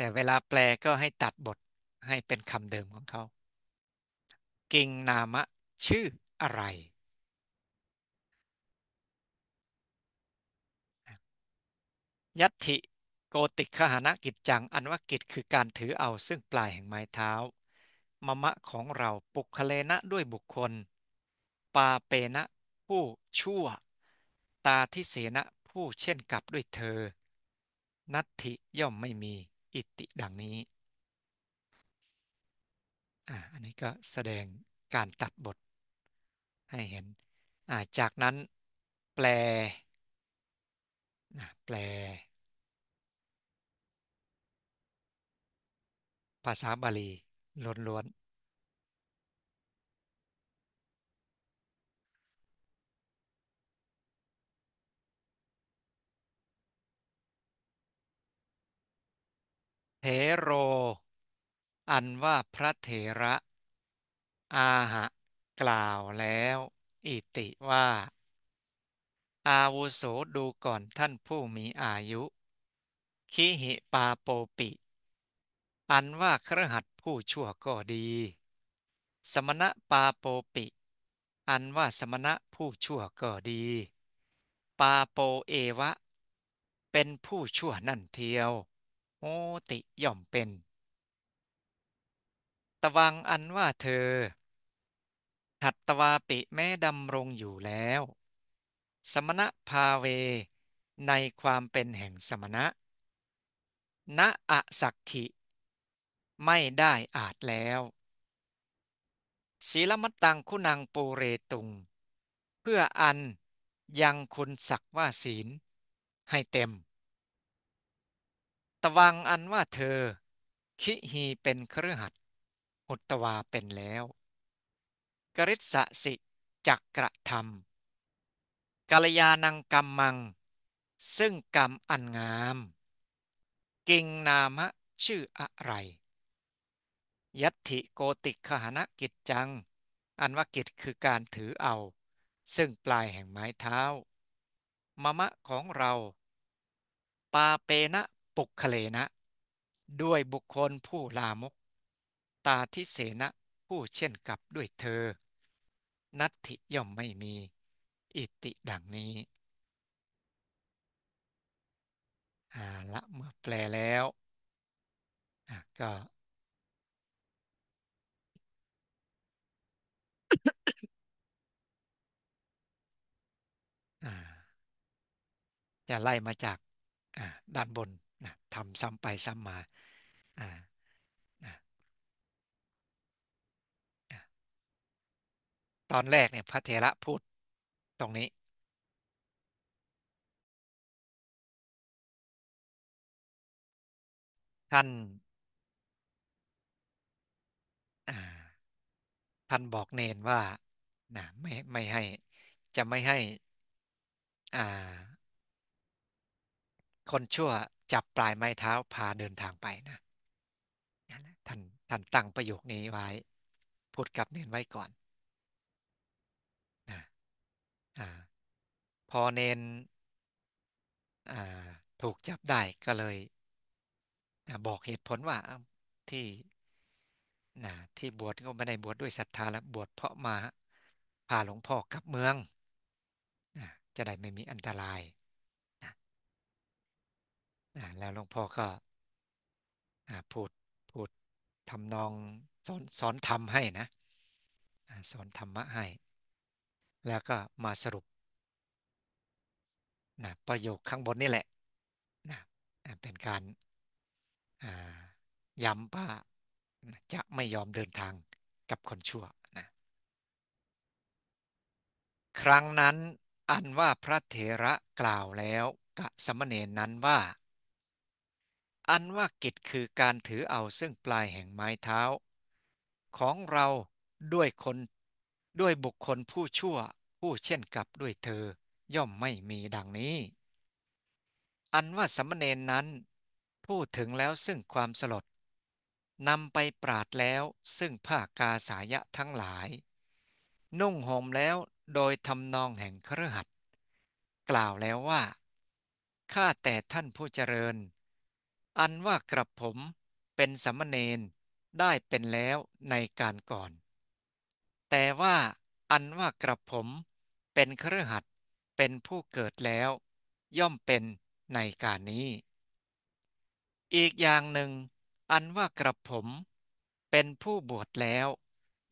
แต่เวลาแปลก็ให้ตัดบทให้เป็นคำเดิมของเขา กิงนามะ ชื่ออะไร ยัตถิ โกติขหานกิจจังอันว่ากิจคือการถือเอาซึ่งปลายแห่งไม้เท้า มมะของเราปุคเลนะ ด้วยบุคคล ปาเปนะผู้ชั่ว ตาทิเสนะผู้เช่นกับด้วยเธอ นัตถิย่อมไม่มีอิติดังนี้ อ่า อันนี้ก็แสดงการตัดบท ให้เห็น อ่า จากนั้นแปลนะแปล ภาษาบาลีล้วนๆเถโร อันว่าพระเถระ อาหะ กล่าวแล้ว อิติว่า อาวุโสดูก่อนท่านผู้มีอายุคิหิปาโปปิ อันว่าครหัดผู้ชั่วก็ดี สมณะปาโปปิ อันว่าสมณะ ผู้ชั่วก็ดี ปาโปเอวะ เป็นผู้ชั่วนั่นเทียวโอติย่อมเป็น ตวังอันว่าเธอหัตตวาปิแม่ดำรงอยู่แล้ว สมณะพาเวในความเป็นแห่งสมณะ ณอสักขิไม่ได้อาจแล้ว ศีลมัตตังคุณังปูเรตุง เพื่ออันยังคุณสักว่าศีลให้เต็มวังอันว่าเธอ คิฮีเป็นเครือหัด อุตวาเป็นแล้ว กริษสิ จักกระทำกาลยานังกรรมมัง ซึ่งกรรมอันงาม กิงนามะชื่ออะไร ยัตถิโกติขหนกิจจังอันว่ากิจคือการถือเอา ซึ่งปลายแห่งไม้เท้า มะมะของเรา ปาเปนะปุคเลนะ ด้วยบุคคลผู้ลามกตาทิเสนะผู้เช่นกับด้วยเธอ นัตถิย่อมไม่มีอิติดังนี้อาละเมื่อแปลแล้วก็จะไล่มาจากด้านบนทำซ้ำไปซ้ำมาอ่าตอนแรกเนี่ย พระเทระพูดตรงนี้ ท่านท่านบอกเนนว่านะไม่ไม่ให้จะไม่ให้คนชั่วจับปลายไม้เท้าพาเดินทางไปนะท่านท่านตั้งประโยคนี้ไว้ พูดกับเนนไว้ก่อนนะอพอเนนถูกจับได้ก็เลยบอกเหตุผลว่าที่นะที่บวชก็ไม่ได้บวชด้วยศรัทธาและบวชเพราะมาพาหลวงพ่อกลับเมืองจะได้ไม่มีอันตรายแล้วหลวงพ่อก็พูดพูดทำนองสอนสอนธรรมให้นะ สอนธรรมะให้ แล้วก็มาสรุปนะประโยคข้างบนนี่แหละนะเป็นการย้ำว่าจะไม่ยอมเดินทางกับคนชั่วนะครั้งนั้นอันว่าพระเถระกล่าวแล้วกะสมณเณรนั้นว่าอันว่ากิจคือการถือเอาซึ่งปลายแห่งไม้เท้า ของเราด้วยคนด้วยบุคคลผู้ชั่วผู้เช่นกับด้วยเธอย่อมไม่มีดังนี้ อันว่าสมณเณรนั้น พูดถึงแล้วซึ่งความสลด นำไปปราดแล้วซึ่งผ้ากาสายะทั้งหลาย นุ่งห่มแล้วโดยทำนองแห่งเครือหัดกล่าวแล้วว่า ข้าแต่ท่านผู้เจริญอันว่ากระผมเป็นสมมเณนได้เป็นแล้วในการก่อน แต่ว่าอันว่ากระผมเป็นเครือขัดเป็นผู้เกิดแล้ว ย่อมเป็นในการนี้ อีกอย่างหนึ่ง อันว่ากระผม เป็นผู้บวชแล้ว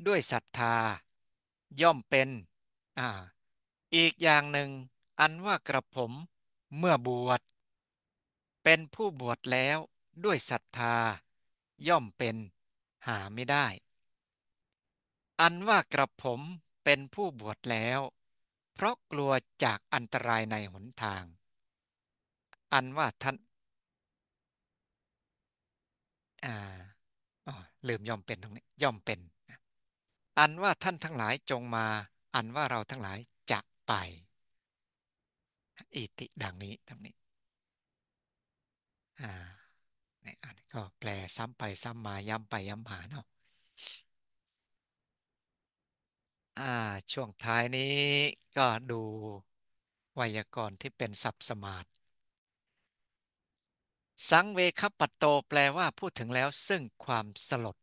ด้วยศรัทธา ย่อมเป็น อ่าอีกอย่างหนึ่ง อันว่ากระผมเมื่อบวชเป็นผู้บวชแล้วด้วยศรัทธาย่อมเป็นหาไม่ได้ อันว่ากระผมเป็นผู้บวชแล้ว เพราะกลัวจากอันตรายในหนทาง อันว่าท่านอ่าลืมย่อมเป็นตรงนี้ย่อมเป็น อันว่าท่านทั้งหลายจงมา อันว่าเราทั้งหลายจะไปอิติดังนี้ตรงนี้อ่าอันนี้ก็แปลซ้ำไปซ้ำมาย้ำไปย้ำมาเนาะอ่าช่วงท้ายนี้ก็ดูไวยากรณ์ที่เป็นสัพสมาธสังเวคปัตโตแปลว่าพูดถึงแล้วซึ่งความสลด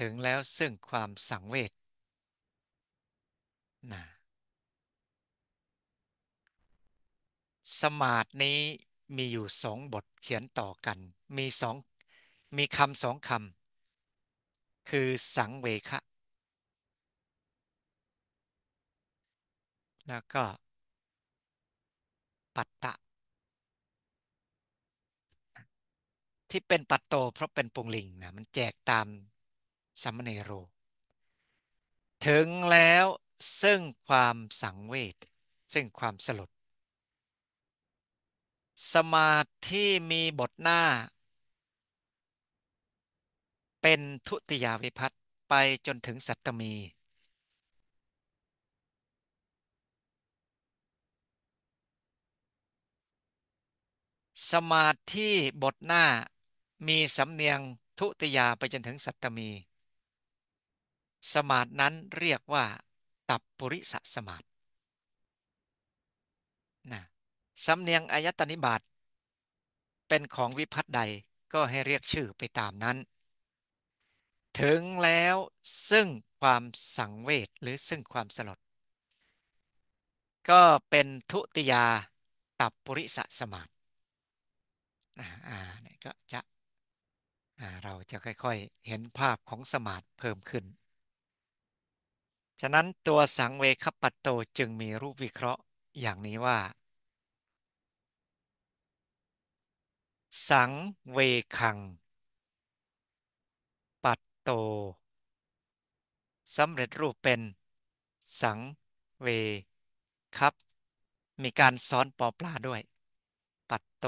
ถึงแล้วซึ่งความสังเวชนะสมาธินี้มีอยู่สองบทเขียนต่อกันมีสองมีคำสองคำคือสังเวคะแล้วก็ปัตตะ ที่เป็นปัตโตเพราะเป็นปุงลิงนะมันแจกตามสัมเนโร ถึงแล้วซึ่งความสังเวชซึ่งความสลดสมาธิที่มีบทหน้า เป็นทุติยาวิพัตไปจนถึงสัตตมี สมาธิบทหน้ามีสำเนียงทุติยาไปจนถึงสัตตมี สมาธินั้นเรียกว่า ตับปุริสสมาธินะสำเนียงอายตนิบาตเป็นของวิพัตใดก็ให้เรียกชื่อไปตามนั้น ถึงแล้วซึ่งความสังเวชหรือซึ่งความสลด ก็เป็นทุติยา ตับปุริสสมาตอ่าเนี่ยก็จะเราจะค่อย ๆ เห็นภาพของสมาธิเพิ่มขึ้น ฉะนั้นตัวสังเวคปัตโตจึงมีรูปวิเคราะห์อย่างนี้ว่าสังเวคัง ปัตโตสำเร็จรูปเป็น สังเว ครับ มีการซ้อนปอปลาด้วย ปัตโต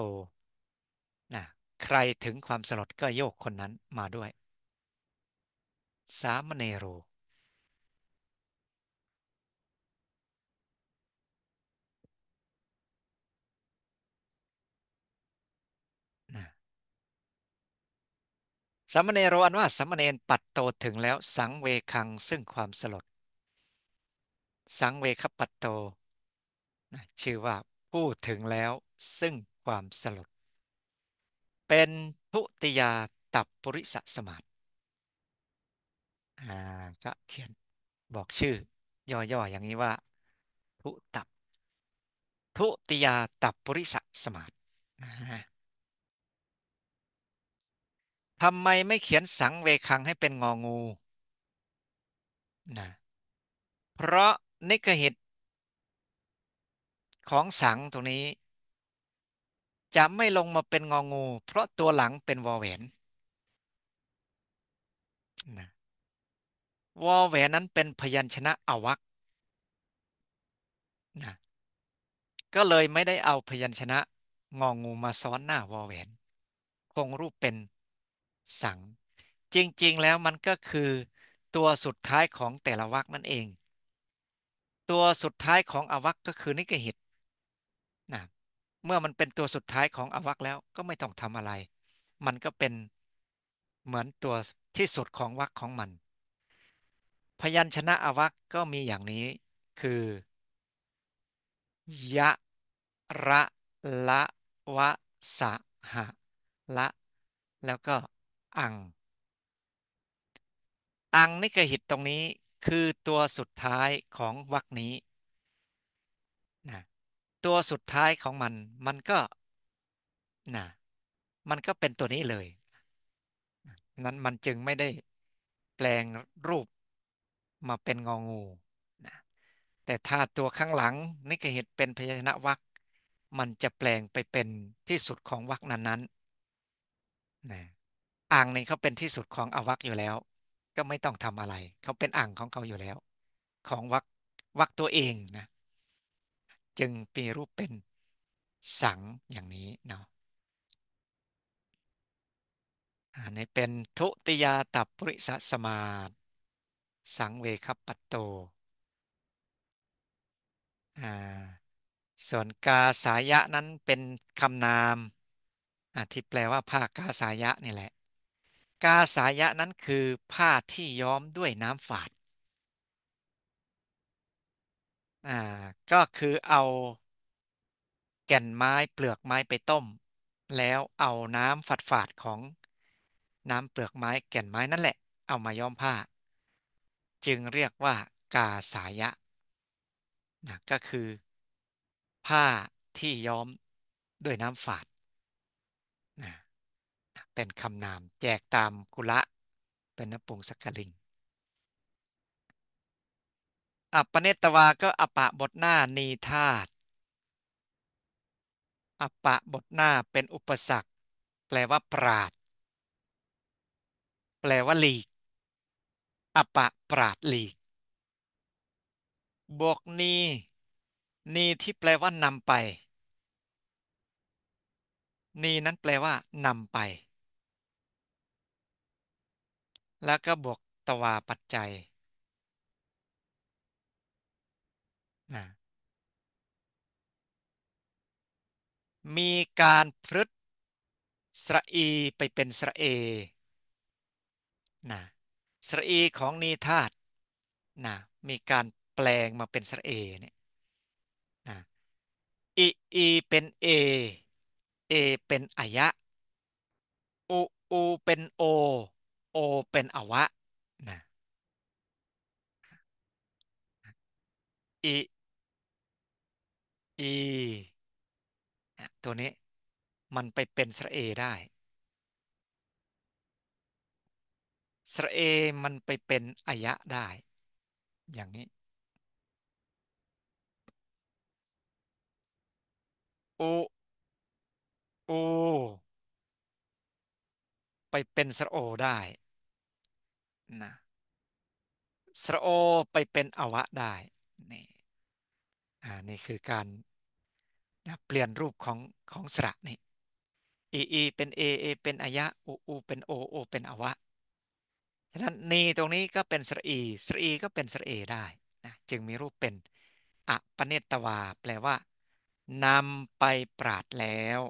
นะใครถึงความสลดก็โยกคนนั้นมาด้วย สามเนโรสามเโรอันว่าสัมเนนปัดโตถึงแล้วสังเวคังซึ่งความสลดสังเวคปัดโตชื่อว่า ผู้ถึงแล้วซึ่งความสลดเป็นทุติยาตับปุริสสมาธิอ่าก็เขียนบอกชื่อย่อๆอย่างนี้ว่าทุตับทุติยาตับปุริสสมาธิทำไมไม่เขียนสังเวคังให้เป็นงองูนะ เพราะนิกหิต ของสังตรงนี้จะไม่ลงมาเป็นงองูเพราะตัวหลังเป็นวอเวนนะวอเวนนั้นเป็นพยัญชนะอวักนะก็เลยไม่ได้เอาพยัญชนะงองูมาซ้อนหน้าวอเวน คงรูปเป็นสังจริงๆ แล้วมันก็คือ ตัวสุดท้ายของแต่ละวรรคนั่นเอง ตัวสุดท้ายของอวักก็คือนิกหิตนะเมื่อมันเป็นตัวสุดท้ายของอวักแล้วก็ไม่ต้องทำอะไร มันก็เป็นเหมือนตัวที่สุดของวรรคของมันพยัญชนะอวักก็มีอย่างนี้คือยะระละวะสะหะละแล้วก็อัง อังนิกหิตตรงนี้คือตัวสุดท้ายของวรรคนี้นะตัวสุดท้ายของมัน มันก็นะมันก็เป็นตัวนี้เลย นั้นมันจึงไม่ได้แปลงรูปมาเป็นงองูนะแต่ถ้าตัวข้างหลังนิกหิตเป็นพยัญชนะวรรคมันจะแปลงไปเป็นที่สุดของวรรคนั้นๆนะอ่างนี่เขาเป็นที่สุดของอวักอยู่แล้ว ก็ไม่ต้องทำอะไร เขาเป็นอ่างของเขาอยู่แล้ว ของวักวักตัวเองนะจึงปีรูปเป็นสังอย่างนี้เนาะอันนี้เป็นทุติยาตับปริสสมาตสังเวคปัตโตส่วนกาสายะนั้นเป็นคำนามที่แปลว่าภาคกาสายะนี่แหละกาสายะนั้นคือผ้าที่ย้อมด้วยน้ำฝาด อ่า ก็คือเอา แก่นไม้เปลือกไม้ไปต้ม แล้วเอาน้ำฝาดฝาดของน้ำเปลือกไม้แก่นไม้นั่นแหละเอามาย้อมผ้า จึงเรียกว่ากาสายะ นะ ก็คือ ผ้าที่ย้อมด้วยน้ำฝาดเป็นคำนาม แจกตามกุละ เป็นนปุงสักกลิง อัปเนตวาก็อปะบทหน้านีธาตุอปะบทหน้าเป็นอุปสรรค แปลว่า ปราดแปลว่า หลีกอปะปราดหลีก บวกนีนีที่แปลว่านำไป นีนั้นแปลว่านำไปแล้วก็บวกตวาปัจจัยนะมีการพฤตสระอีไปเป็นสระเอนะสระอีของนีธาตนะมีการแปลงมาเป็นสระเอเนี่ยนะอีอีเป็นเอ เอเป็นอายะอูอูเป็นโอโอเป็นอวะนะอีอี ตัวนี้มันไปเป็น สระเอ ได้ สระเอ มันไปเป็นอายะ ได้อย่างนี้ โอ โอ ไปเป็น สระโอ ได้นะสระโอไปเป็นอวะได้นี่อ่านี่ คือการนะเปลี่ยนรูปของ ของสระนี่อีอีเป็นเอเอเป็นอายะอูอูเป็นโอโอเป็นอวะฉะนั้นนีตรงนี้ก็เป็นสระอีสระอีก็เป็นสระเอได้นะจึงมีรูปเป็นอะปเนตวา แปลว่านำไปปราดแล้ว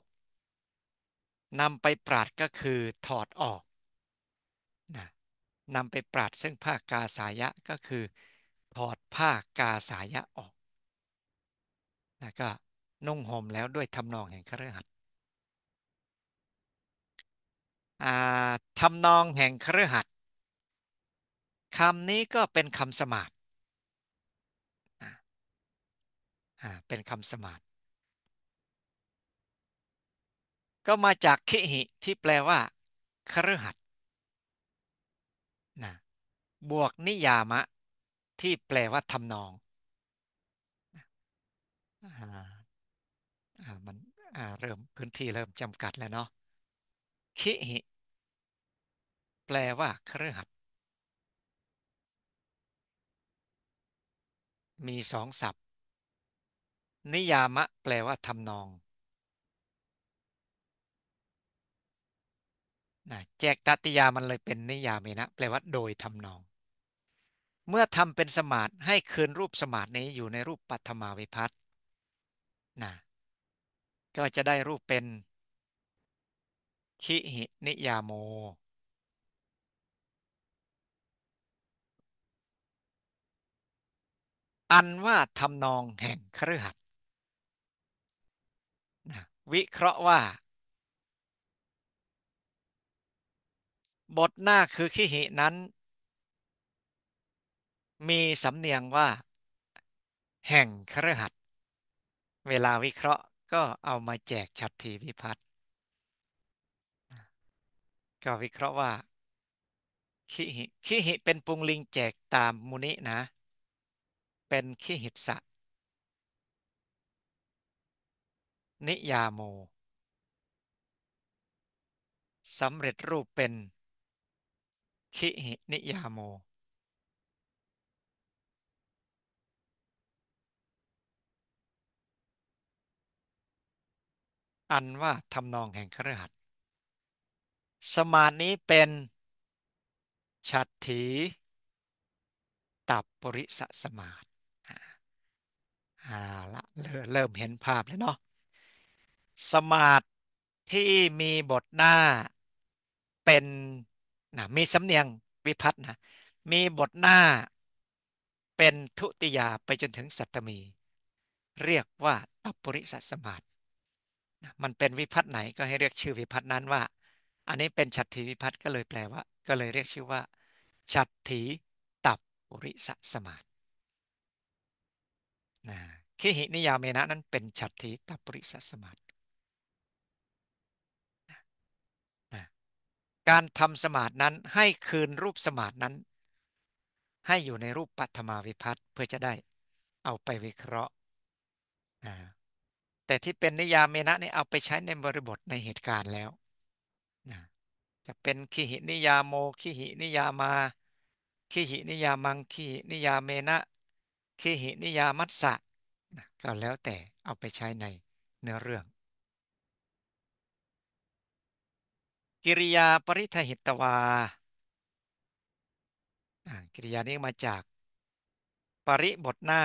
นำไปปราดก็คือถอดออกนะนำไปปราดซึ่งผ้ากาสายะก็คือถอดผ้ากาสายะออกแล้วก็นุ่งห่มแล้วด้วยทำนองแห่งเครือสั์ทำนองแห่งเครือสั์คำนี้ก็เป็นคำสมาิเป็นคำสมาิก็มาจากคิหิที่แปลว่าครือสั์บวก นิยามะที่แปลว่าทำนองมันเริ่มพื้นที่เริ่มจำกัด แล้วเนาะ คิหิแปลว่าเครือหัด มีสองศัพท์ นิยามะแปลว่าทำนองนะแจกตัติยามันเลยเป็นนิยามีนะแปลว่าโดยทำนองเมื่อทำเป็นสมาธิให้คืนรูปสมาธินี้อยู่ในรูปปัทมาวิพัตนะก็จะได้รูปเป็นคิหิ นิยาโม อันว่าทำนองแห่งครือหัดนะวิเคราะห์ว่า บทหน้าคือขิหิ นั้นมีสำเนียงว่า แห่งคฤหัสถ์เวลาวิเคราะห์ก็เอามาแจกชัตทีพิพัฒน์ก็วิเคราะห์ว่าขิหิขิหิเป็นปุงลิงแจกตามมุนินะ เป็นขิหิตสะ นิยาโมสำเร็จรูปเป็นขิหิ นิยาโมอันว่าทำนองแห่งเครือขั์สมาินี้เป็นฉัตถีตับปริสสมาิอ่าละเริ่มเห็นภาพแล้วเนาะ สมาิที่มีบทหน้าเป็นนะมีสำเนียงวิพัฒน์นะ มีบทหน้าเป็นทุติยาไปจนถึงสัตตมี เรียกว่า ตับปริสสมาธิมันเป็นวิพัฒน์ไหนก็ให้เรียกชื่อวิพัฒน์นั้นว่า อันนี้เป็นฉัตรถีวิพัฒน์ก็เลยแปลว่า ก็เลยเรียกชื่อว่าฉัตรถีตับปุริสสมาธนะขีหินิยาเมนะนั้นเป็นฉัตรถีตับปุริสสมาตการทำสมาธินั้นให้คืนรูปสมาธินั้น ให้อยู่ในรูปปัตมาวิพัฒน์เพื่อจะได้เอาไปวิเคราะห์แต่ที่เป็นนิยามเมนะนี่เอาไปใช้ในบริบทในเหตุการณ์แล้วนะจะเป็นขีหินิยามโมขีหินิยามาขีหินิยามังขีหินิยาเมนะขีหินิยามัตสะนะก็แล้วแต่เอาไปใช้ในเนื้อเรื่อง กิริยาปริทหิตวากิริยานี้มาจากปริบทหน้า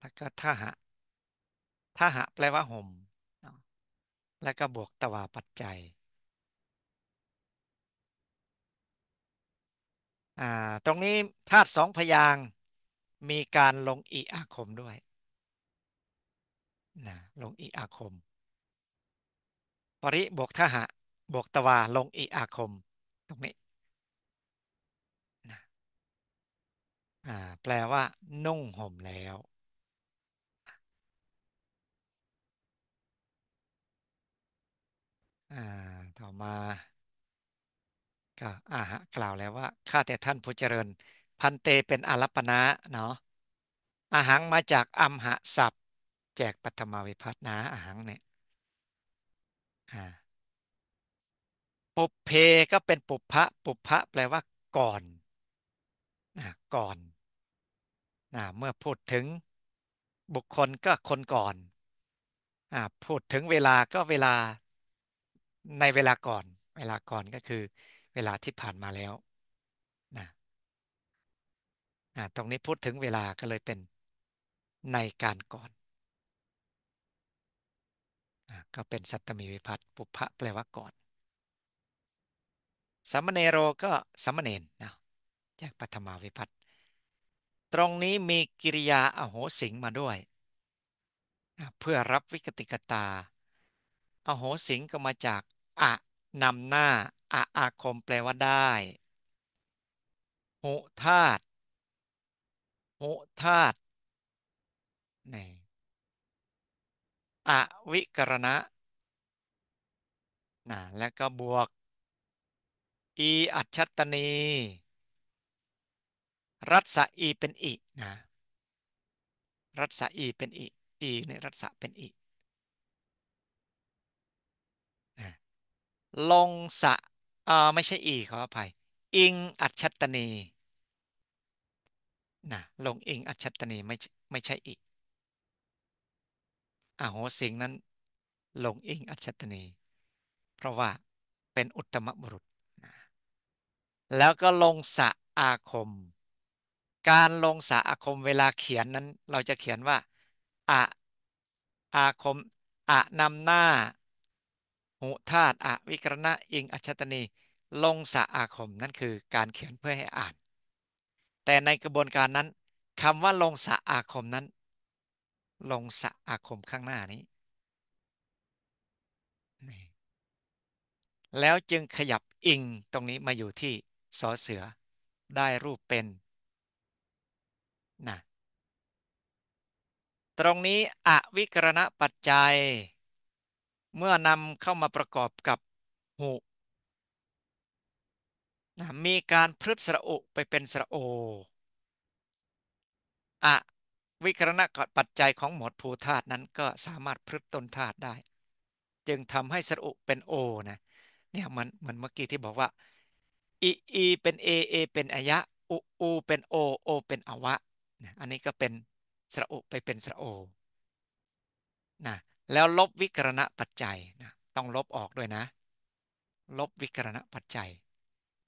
แล้วก็ท่าหะท่าหะแปลว่าห่ม แล้วก็บวกตวาปัจจัยอ่า ตรงนี้ธาตุสองพยาง มีการลงอีอาคมด้วย นะ ลงอีอาคม ปริบวกทหะบวกตวาลงอีอาคม ตรงนี้ นะ อ่า แปลว่า นุ่งห่มแล้วอ่าต่อมาก็อ่าฮะกล่าวแล้วว่าข้าแต่ท่านผู้เจริญ พันเตเป็นอารัปปนะเนาะอาหังมาจากอัมหะศัพแจกปัทมาวิพัฒนาอาหังเนี่ยอ่าปุเพก็เป็นปุพระปุพระแปลว่า ก่อนอก่อนอเมื่อพูดถึงบุคคลก็คนก่อนอ่าพูดถึงเวลาก็เวลาในเวลาก่อน เวลา ก่อนก็คือ เวลาที่ผ่านมาแล้ว นะนะตรงนี้พูดถึงเวลาก็เลยเป็น ในการก่อน ก็เป็นสัตตมีวิพัตปุพะแปลว่าก่อนสัมเนโรก็สัมเนนนะ จากปัทมาวิพัตตรงนี้มีกิริยาอโหสิงมาด้วย เพื่อรับวิกติกตาอโหสิงก็มาจากอะนำหน้าอะอาคมแปลว่าได้ หุธาตุหุธาตุไหนอวิกรณะนะแล้วก็บวก อีอัจฉตนี รัศอีเป็นอีนะรัศอีเป็นอีอีในรัศเป็นอีลงสะเออไม่ใช่อีขออภัยอิงอัจฉตนีนะลงอิงอัจฉตนีไม่ไม่ใช่อีอโหสิงนั้น ลงอิงอัจฉตนีเพราะว่าเป็นอุตมบุรุษแล้วก็ลงสะอาคม การลงสะอาคมเวลาเขียนนั้นเราจะเขียนว่าอะอาคมอะนำหน้าหุธาตุอวิกรณะอิงอัจฉตนี ลงสะอาคม นั่นคือการเขียนเพื่อให้อ่าน แต่ในกระบวนการนั้นคำว่าลงสะอาคมนั้น ลงสะอาคมข้างหน้านี้ แล้วจึงขยับอิงตรงนี้มาอยู่ที่สอเสือได้รูปเป็นนะตรงนี้อวิกรณะปัจจัยเมื่อนำเข้ามาประกอบกับหุนะ มีการพลึดสระอุไปเป็นสระโออะวิกรณะักปัจจัยของหมดภูธาตุนั้นก็สามารถพลึดต้นธาตุได้ จึงทำให้สระอุเป็นโอนะ เนี่ยมันเหมือนเมื่อกี้ที่บอกว่าอีอีเป็นเอเอ เป็นอายะอูอูเป็นโอโอเป็นอวะอันนี้ก็เป็นสระอุไปเป็นสระโอ นะแล้ว ลบวิกรณปัจจัยนะต้องลบออกด้วยนะ ลบวิกรณปัจจัย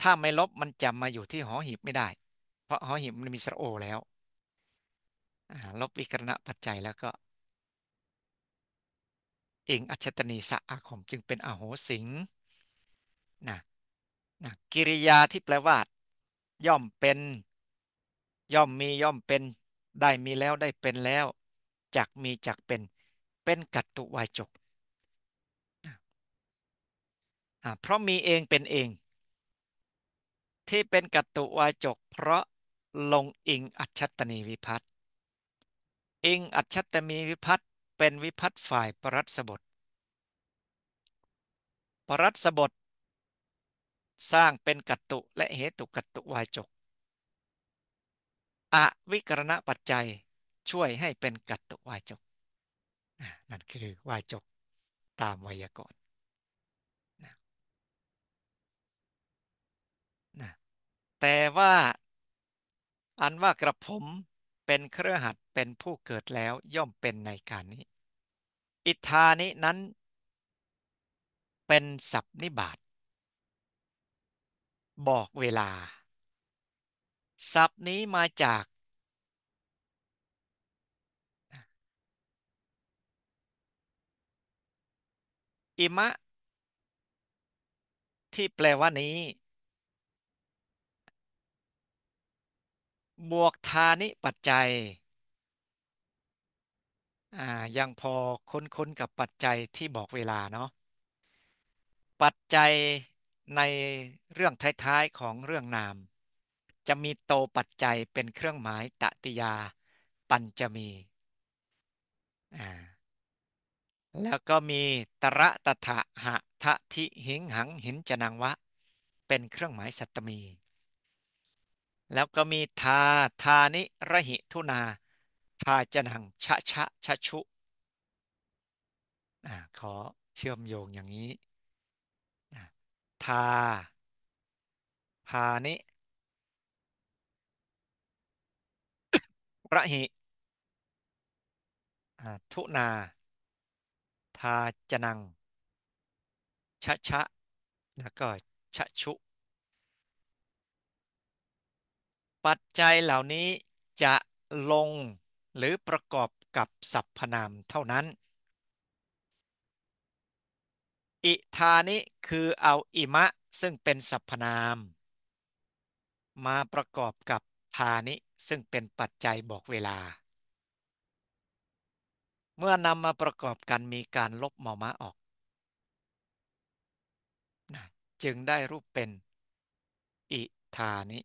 ถ้าไม่ลบมัน จะ มาอยู่ที่ หอหีบไม่ได้ เพราะหอหีบมันมี สระ โอแล้วลบวิกรณปัจจัยแล้วก็เองอัจตรีสะอาคม จึงเป็นอโหสิงนะนะกิริยาที่แปลว่าย่อมเป็น ย่อมมีย่อมเป็นได้มีแล้วได้เป็นแล้วจักมีจักเป็นเป็นกัตตุวายจกเพราะมีเองเป็นเอง ที่เป็นกัตตุวายจกเพราะลงอิงอัจฉตนีวิพัตอิงอัจฉตมีวิพัตเป็นวิพัตฝ่ายปรัสบท ปรัสบทสร้างเป็นกัตตุและเหตุกัตตุวายจกอวิกรณปัจจัยช่วยให้เป็นกัตตุวายจกนั่นคือว่าจบตามไวยากรณ์นะนะแต่ว่าอันว่ากระผม เป็นเครือหัดเป็นผู้เกิดแล้วย่อมเป็นในการนี้ อิทานินั้น เป็นสับนิบาตบอกเวลาสับนี้มาจากอิมะที่แปลว่านี้ บวกทานิปัจจัย ยังพอค้นค้นกับปัจจัยที่บอกเวลาเนาะปัจจัยในเรื่องท้ายๆของเรื่องนาม จะมีโตปัจจัยเป็นเครื่องหมายตติยาปัญจมีอ่าแล้วก็มีตระตถะหะทะทิหิงหังหินจนังวะเป็นเครื่องหมายสัตมี แล้วก็มีทาทานิระหิทุนาทาจนังชะชะชะชุ ขอเชื่อมโยงอย่างนี้ ทาทานิระหิทุนาทาจนังชะชะ แล้วก็ชะชุ ปัจจัยเหล่านี้จะลงหรือประกอบกับสรรพนามเท่านั้น อิทานิคือเอาอิมะซึ่งเป็นสรรพนาม มาประกอบกับทานิซึ่งเป็นปัจจัยบอกเวลาเมื่อนำมาประกอบกันมีการลบมอม้าออกนะจึงได้รูปเป็นอิธานิ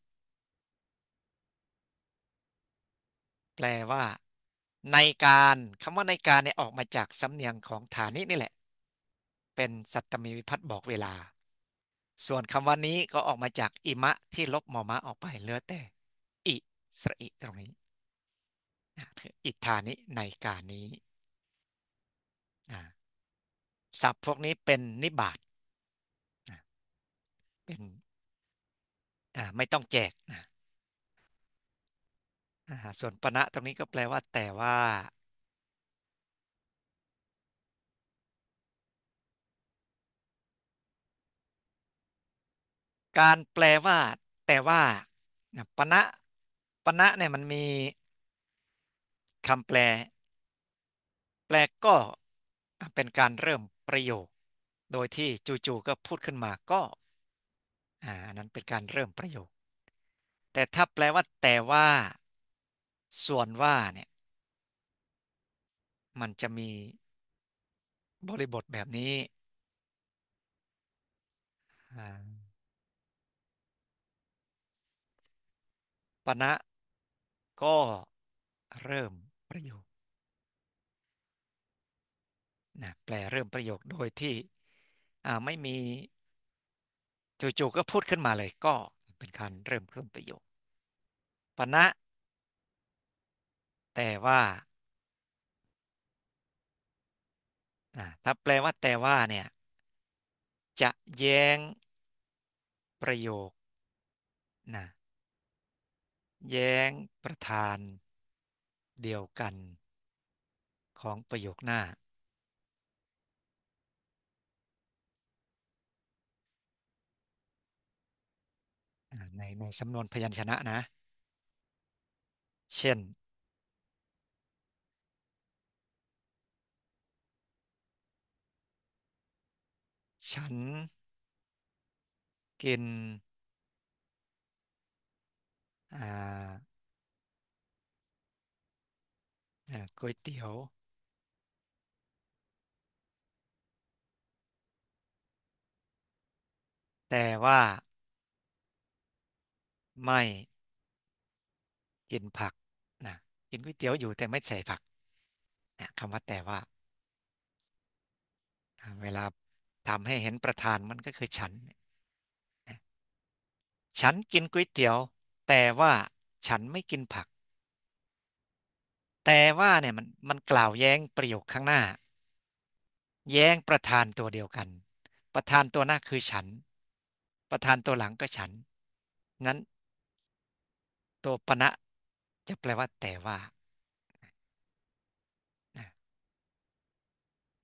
แปลว่า ในการคำว่าในการเนี่ยออกมาจากสำเนียงของฐานินี่แหละ เป็นสัตตมีวิพัตบอกเวลา ส่วนคำว่านี้ก็ออกมาจากอิมะ ที่ลบมอม้าออกไปเหลือแต่อิสระอิตรงนี้อิธานิในการนี้สัพพวกนี้เป็นนิบาตเป็นไม่ต้องแจกนะส่วนปณะตรงนี้ก็แปลว่าแต่ว่า การแปลว่าแต่ว่าปณะปณะเนี่ยมันมีคำแปล แปลก็เป็นการเริ่มประโยค โดยที่จู่ๆก็พูดขึ้นมาก็อ่านั้นเป็นการเริ่มประโยค แต่ถ้าแปลว่าแต่ว่า ส่วนว่า เนี่ย มันจะมีบริบทแบบนี้ปณะก็เริ่มประโยคนะแปลเริ่มประโยคโดยที่ไม่มีจู่ๆก็พูดขึ้นมาเลยก็เป็นการเริ่มเริ่มประโยคปณะแต่ว่า ถ้าแปลว่าแต่ว่าเนี่ยจะแย้งประโยคนะแย้งประธานเดียวกันของประโยคหน้าในในสำนวนพยัญชนะนะ เช่น ฉัน กินอ่า ก๋วยเตี๋ยว แต่ว่าไม่กินผักนะกินก๋วยเตี๋ยวอยู่แต่ไม่ใส่ผักนะคำว่าแต่ว่าเวลาทำให้เห็นประธานมันก็คือฉัน ฉันกินก๋วยเตี๋ยวแต่ว่าฉันไม่กินผัก แต่ว่าเนี่ยมันมันกล่าวแย้งประโยคข้างหน้า แย้งประธานตัวเดียวกัน ประธานตัวหน้าคือฉัน ประธานตัวหลังก็ฉันนั้นตัวปณะจะแปลว่า แต่ว่า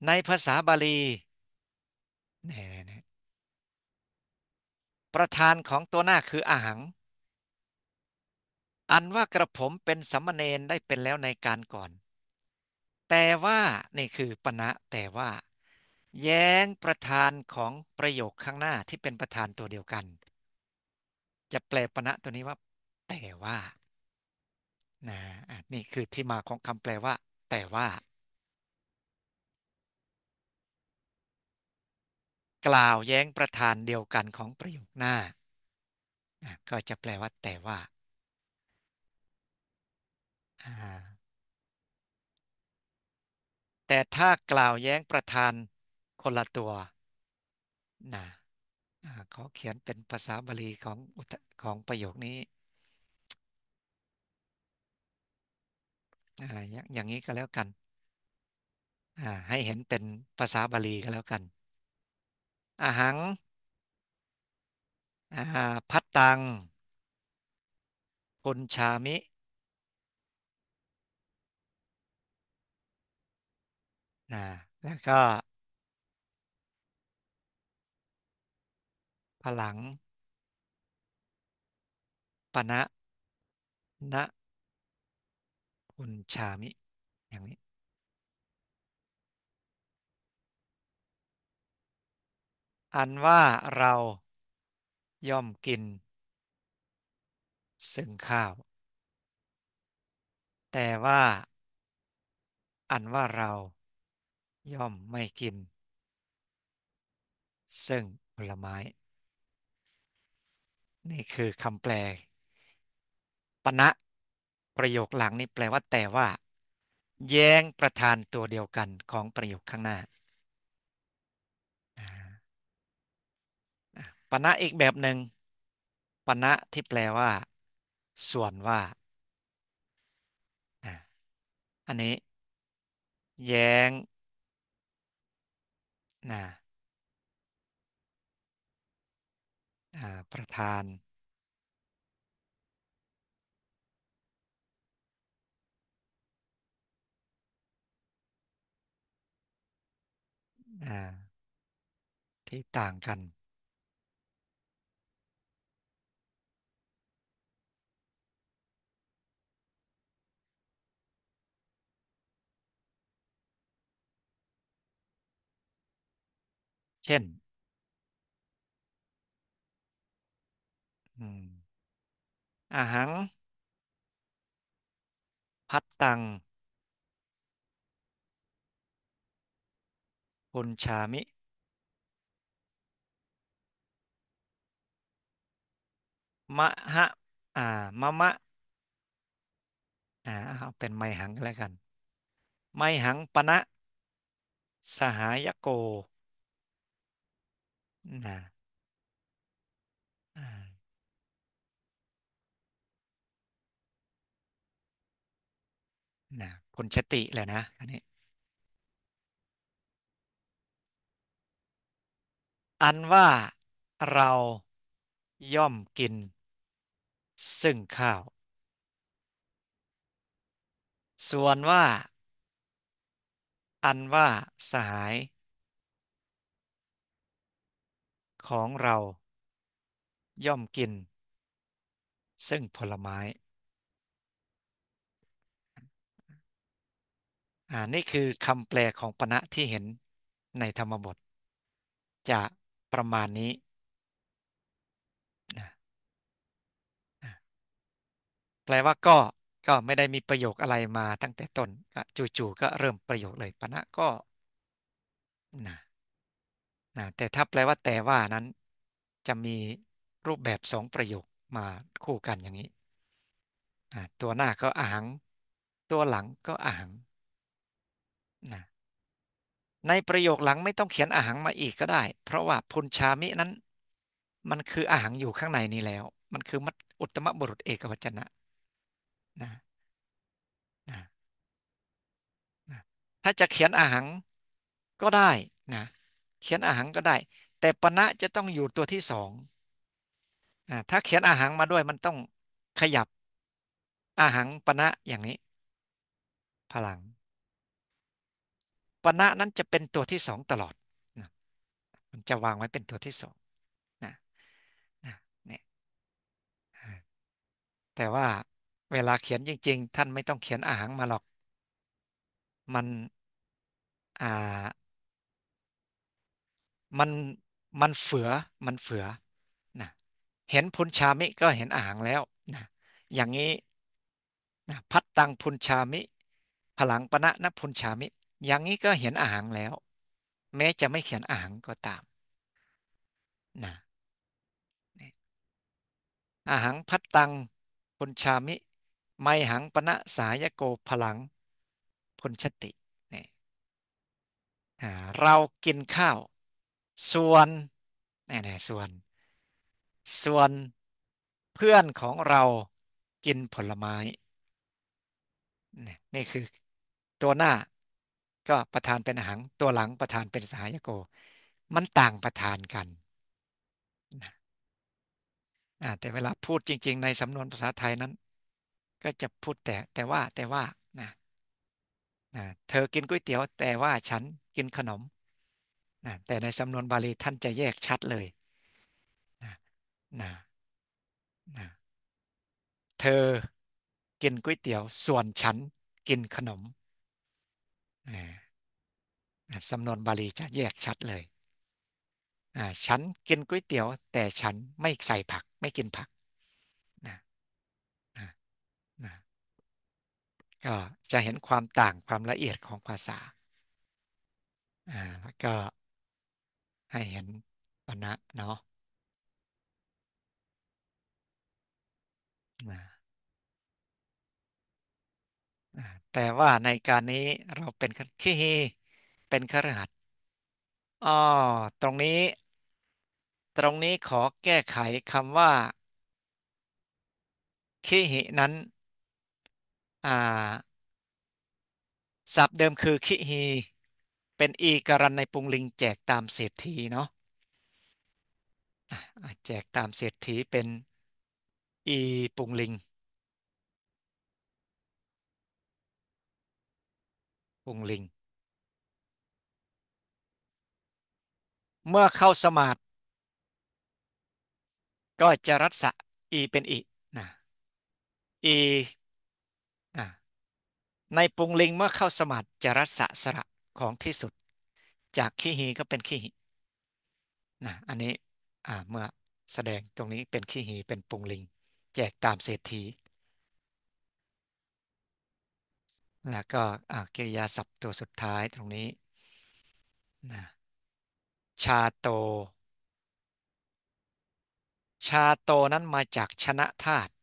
ในภาษาบาลีประธานของตัวหน้าคืออาหัง อันว่ากระผมเป็นสัมมเนนได้เป็นแล้วในการก่อน แต่ว่านี่คือปณะแต่ว่า แย้งประธานของประโยคข้างหน้าที่เป็นประธานตัวเดียวกัน จะแปลปณะตัวนี้ว่าแต่ว่านะนี่คือที่มาของคำแปลว่า แต่ว่า กล่าวแย้งประธานเดียวกันของประโยคหน้านะก็จะแปลว่าแต่ว่า แต่ถ้ากล่าวแย้งประธานคนละตัว นะเขาเขียนเป็นภาษาบาลีของของประโยคนี้อ่าอย่างนี้ก็แล้วกันอ่าให้เห็นเป็นภาษาบาลีก็แล้วกัน อาหังอ่าพัดตังคนชามินะแล้วก็พลังปณะนะุนชามิ อย่างนี้ อันว่าเราย่อมกิน ซึ่งข้าว แต่ว่า อันว่าเราย่อมไม่กิน ซึ่งผลไม้ นี่คือคำแปลปณะประโยคหลังนี่แปลว่าแต่ว่า แย้งประธานตัวเดียวกันของประโยคข้างหน้าปณะอีกแบบหนึ่ง ปณะที่แปลว่า ส่วนว่า อันนี้ แย้งนะประธานอ่า ที่ต่างกัน เช่นอาหางพัดตังคุณชามิมะฮะอ่ามะมะอ่าเป็นไมหังแล้วกันไมหังปณะสหายโกนะนะคนชติแหละนะอันนี้อันว่าเราย่อมกิน ซึ่งข้าว ส่วนว่า อันว่า สหาย ของเราย่อมกิน ซึ่งผลไม้อ่านี่คือคำแปลของปณะที่เห็นในธรรมบทจะประมาณนี้นะแปลว่าก็ก็ไม่ได้มีประโยคอะไรมาตั้งแต่ต้นก็จู่ๆก็เริ่มประโยคเลยปะนะก็นะนะแต่ถ้าแปลว่าแต่ว่านั้น จะมีรูปแบบสองประโยคมาคู่กันอย่างนี้นะตัวหน้าก็อาหังตัวหลังก็อาหังนะในประโยคหลังไม่ต้องเขียนอาหังมาอีกก็ได้ เพราะว่าพุนชามินั้น มันคืออาหังอยู่ข้างในนี้แล้ว มันคือมัตอุตมบุรุษเอกวัจนะนะนะนะ ถ้าจะเขียนอาหังก็ได้นะเขียนอาหังก็ได้ แต่ปณะจะต้องอยู่ตัวที่สองถ้าเขียนอาหังมาด้วยมันต้องขยับอาหังปณะอย่างนี้ พลังปณะนั้นจะเป็นตัวที่สองตลอด มันจะวางไว้เป็นตัวที่สองนะ นะ เนี่ยแต่ว่าเวลาเขียนจริงๆ ท่านไม่ต้องเขียนอาหางมาหรอก มัน อ่า มัน มันเฟือมันเฟือนะ เห็นพุนชามิก็เห็นอาหางแล้ว นะ อย่างนี้ นะพัดตังพุนชามิพลังปณะนะพุนชามิอย่างนี้ก็เห็นอาหางแล้ว แม้จะไม่เขียนอาหางก็ตามนะอาหางพัดตังพลชามิ ไมหังปณะสายโกพลังพลชติเนี่ยเรากินข้าว ส่วนเนี่ยส่วน ส่วนเพื่อนของเรากินผลไม้นี่คือตัวหน้าก็ประธานเป็นหังตัวหลังประธานเป็นสายโก มันต่างประธานกันนะแต่เวลาพูดจริง ๆ ในสำนวนภาษาไทยนั้น ก็จะพูดแต่แต่ว่าแต่ว่านะนะเธอกินก๋วยเตี๋ยว แต่ว่าฉันกินขนมนะแต่ในสำนวนบาลีท่านจะแยกชัดเลยนะนะนะเธอกินก๋วยเตี๋ยว ส่วนฉันกินขนมสำนวนบาลีจะแยกชัดเลย ฉันกินก๋วยเตี๋ยวแต่ฉันไม่ใส่ผักไม่กินผักนะนะนะก็จะเห็นความต่างความละเอียดของภาษา แล้วก็ให้เห็นปณะเนาะแต่ว่าในการนี้เราเป็นคีฮีเป็นครหัส์อ๋อตรงนี้ตรงนี้ขอแก้ไขคำว่าคีหินั้นอ่าศัพท์เดิมคือคเฮีเป็นอีกรันในปุงลิงแจกตามเศรษฐีเนาะแจกตามเศรษฐีเป็น อีปุงลิงองค์ลิง เมื่อเข้าสมาธิก็จะรัศะอี เป็นอีนะ อีนะ ในปุงลิงเมื่อเข้าสมาธิจะรัศสระของที่สุด จากขี้หีก็เป็นขี้หีนะ อันนี้เมื่อแสดงตรงนี้เป็นขี้หีเป็นปุงลิง แจกตามเศรษฐีแล้วก็กิกริยาศัพท์ตัวสุดท้ายตรงนี้นะชาโต ชาโตนั้นมาจากชนะธาตุ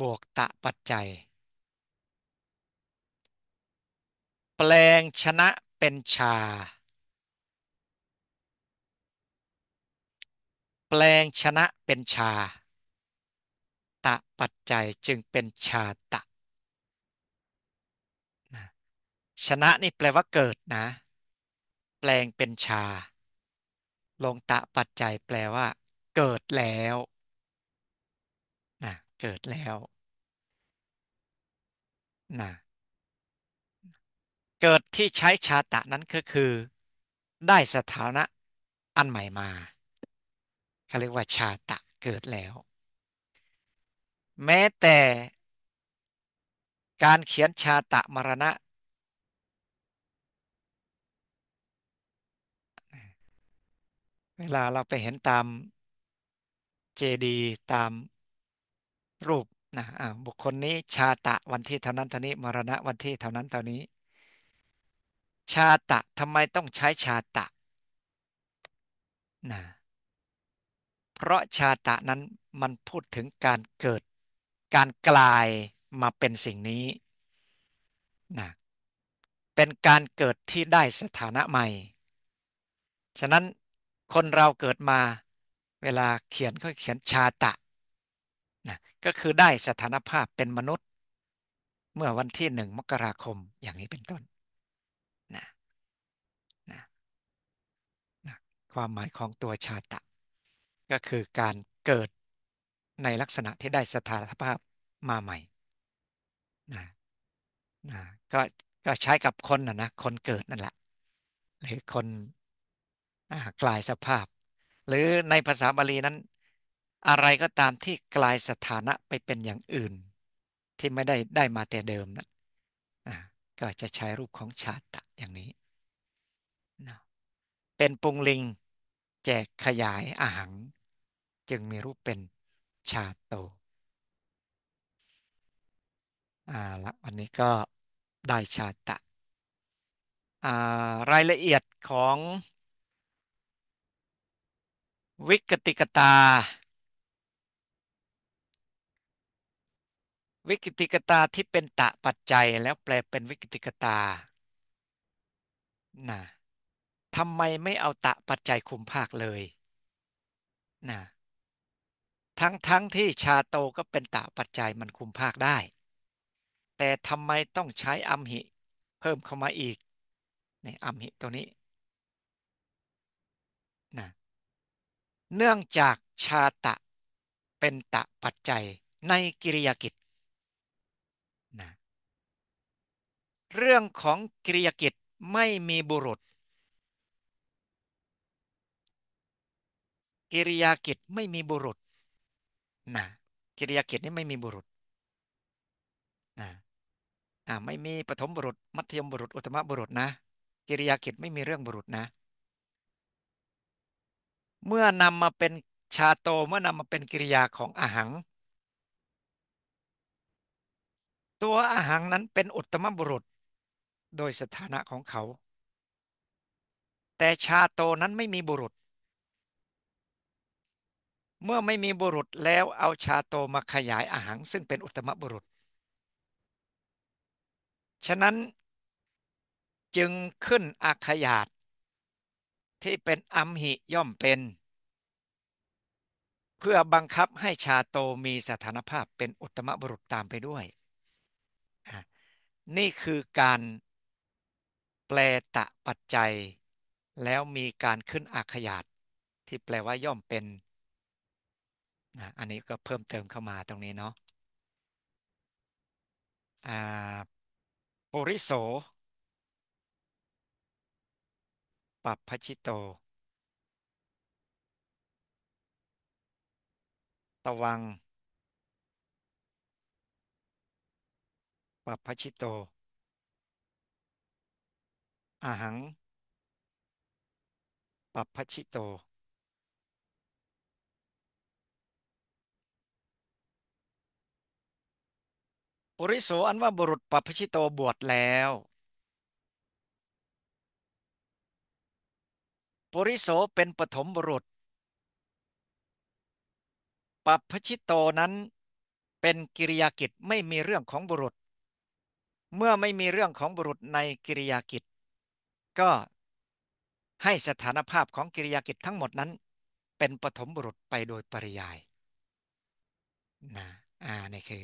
บวกตะปัจจัย แปลงชนะเป็นชา แปลงชนะเป็นชาตะปัจจัยจึงเป็นชาตะนะชนะนี่แปลว่าเกิดนะ แปลงเป็นชา ลงตะปัจจัยแปลว่า เกิดแล้วนะเกิดแล้วนะเกิดที่ใช้ชาตะนั้นก็คือ ได้สถานะ อันใหม่มาเขาเรียกว่าชาตะเกิดแล้วแม้แต่การเขียนชาตะมรณะเวลาเราไปเห็นตามเจดีตามรูปนะบุคคลนี้ชาตะวันที่เท่านั้นเท่านี้ มรณะวันที่เท่านั้นเท่านี้ ชาตะทำไมต้องใช้ชาตะนะเพราะชาตะ นั้นมันพูดถึงการเกิดการกลายมาเป็นสิ่งนี้นะ เป็นการเกิดที่ได้สถานะใหม่ ฉะนั้นคนเราเกิดมาเวลาเขียนก็เขียนชาตะนะก็คือได้สถานภาพเป็นมนุษย์เมื่อวันที่หนึ่งมกราคมอย่างนี้เป็นต้นนะนะนะความหมายของตัวชาตะ ก็คือการเกิดในลักษณะที่ได้สถานภาพมาใหม่ นะ นะ ก็ ก็ใช้กับคนนะนะ คนเกิดนั่นแหละ หรือคนกลายสภาพ หรือในภาษาบาลีนั้น อะไรก็ตามที่กลายสถานะไปเป็นอย่างอื่นที่ไม่ได้ได้มาแต่เดิมนะก็จะใช้รูปของชาติอย่างนี้นะเป็นปุงลิงแจกขยายอาหารจึงมีรูปเป็นชาโต อ่าละวันนี้ก็ได้ชาตะ อ่า รายละเอียดของวิกติกตา วิกติกตาที่เป็นตะปัจจัยแล้วแปลเป็นวิกติกตานะทำไมไม่เอาตะปัจจัยคุมภาคเลยนะทั้งทั้งที่ชาโตก็เป็นตาปัจจัยมันคุมภาคได้ แต่ทำไมต้องใช้อัมหิเพิ่มเข้ามาอีกในอัมหิตัวนี้นะเนื่องจากชาตะเป็นตะปัจจัยในกิริยากิจนะเรื่องของกิริยากิจไม่มีบุรุษ กิริยากิจไม่มีบุรุษนะกิริยากิจนี่ไม่มีบุรุษนะอ่าไม่มีปฐมบุรุษมัธยมบุรุษ อุตมะบุรุษนะกิริยากิจไม่มีเรื่องบุรุษนะเมื่อนำมาเป็นชาโตเมื่อนำมาเป็นกิริยาของอาหัง ตัวอาหังนั้นเป็นอุตมะบุรุษ โดยสถานะของเขา แต่ชาโตนั้นไม่มีบุรุษเมื่อไม่มีบุรุษแล้วเอาชาโตมาขยายอาหางซึ่งเป็นอุตมบุรุษ ฉะนั้นจึงขึ้นอักขยาตที่เป็นอัมหิย่อมเป็น เพื่อบังคับให้ชาโตมีสถานภาพเป็นอุตมบุรุษตามไปด้วย นี่คือการแปลตะปัจจัย แล้วมีการขึ้นอักขยาตที่แปลว่าย่อมเป็นนะอันนี้ก็เพิ่มเติมเข้ามาตรงนี้เนาะปปริโสปัปพชิโต ตวังปัปพชิโตอาหังปัปพชิโตปุริโสอันว่าบุรุษปัพพชิโตบวชแล้วปุริโสเป็นปฐมบุรุษปัพพชิโตนั้นเป็นกิริยากิจไม่มีเรื่องของบุรุษ เมื่อไม่มีเรื่องของบุรุษในกิริยากิจ ก็ให้สถานภาพของกิริยากิจทั้งหมดนั้น เป็นปฐมบุรุษไปโดยปริยายนะอ่านี่คือ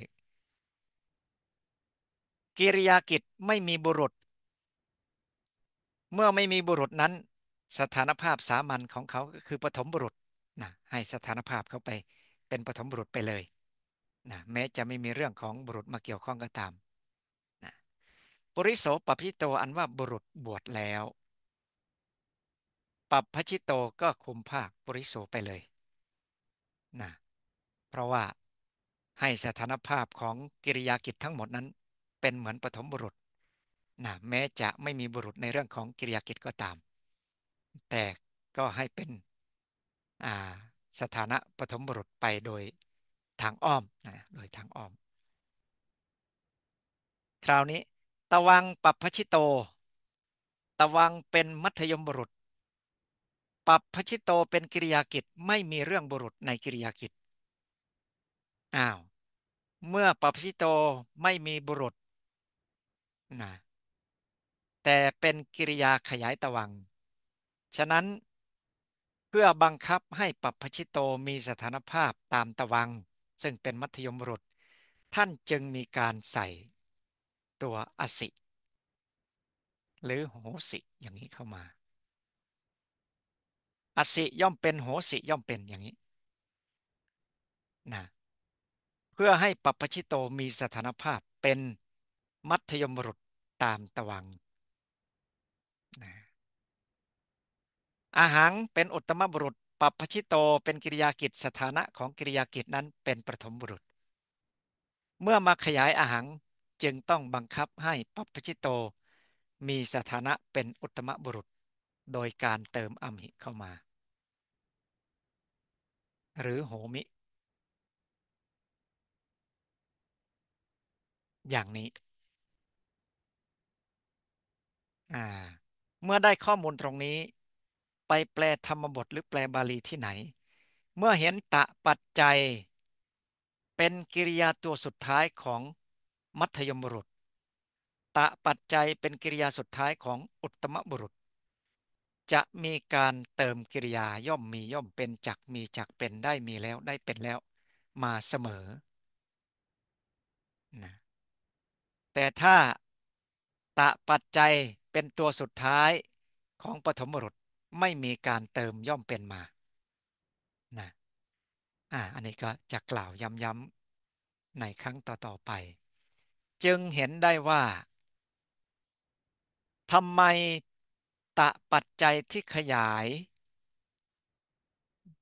กิริยากิจไม่มีบุรุษ เมื่อไม่มีบุรุษนั้นสถานภาพสามัญของเขาก็คือปฐมบุรุษนะให้สถานภาพเขาไปเป็นปฐมบุรุษไปเลยนะแม้จะไม่มีเรื่องของบุรุษมาเกี่ยวข้องก็ตามนะปุริโสปพิโตอันว่าบุรุษบวชแล้วปัปพชิโตก็คุมภาคปุริโสไปเลยนะเพราะว่าให้สถานภาพของกิริยากิจทั้งหมดนั้นเป็นเหมือนปฐมบุรุษนะแม้จะไม่มีบุรุษในเรื่องของกิริยากิจก็ตาม แต่ก็ให้เป็นสถานะปฐมบุรุษไปโดยทางอ้อมนะโดยทางอ้อม คราวนี้ตะวังปัพพชิโตตะวังเป็นมัธยมบุรุษปัพพชิโตเป็นกิริยากิจไม่มีเรื่องบุรุษในกิริยากิจอ้าวเมื่อปับพชิโตไม่มีบุรุษนะแต่เป็นกิริยาขยายตวัง ฉะนั้นเพื่อบังคับให้ปัปพชิโตมีสถานภาพตามตวัง ซึ่งเป็นมัธยมรุษ ท่านจึงมีการใส่ตัว อสิหรือโหสิอย่างนี้เข้ามาอสิย่อมเป็นโหสิย่อมเป็นอย่างนี้นะเพื่อให้ปัปพชิโตมีสถานภาพเป็นมัธยมบรุษตามตะวังนะอาหารเป็นอุตมบุรุษปัปพชิโตเป็นกิริยากิจสถานะของกิริยากิจนั้นเป็นปฐมบุรุษ เมื่อมาขยายอาหารจึงต้องบังคับให้ปัปพชิโตมีสถานะเป็นอุตมบุรุษ โดยการเติมอมหิเข้ามา หรือโหมิ อย่างนี้อ่าเมื่อได้ข้อมูลตรงนี้ ไปแปลธรรมบทหรือแปลบาลีที่ไหน เมื่อเห็นตะปัจจัย เป็นกิริยาตัวสุดท้ายของมัธยมบุรุษตะปัจจัยเป็นกิริยาสุดท้ายของอุตมบุรุษ จะมีการเติมกิริยาย่อมมีย่อมเป็นจักมีจักเป็นได้มีแล้ว ได้เป็นแล้วมาเสมอนะแต่ถ้าตะปัจจัยเป็นตัวสุดท้ายของปฐมบุรุษ ไม่มีการเติมย่อมเป็นมา นะ อ่า อันนี้ก็จะกล่าว ย้ำๆในครั้งต่อๆไป จึงเห็นได้ว่าทำไมตะปัจจัยที่ขยาย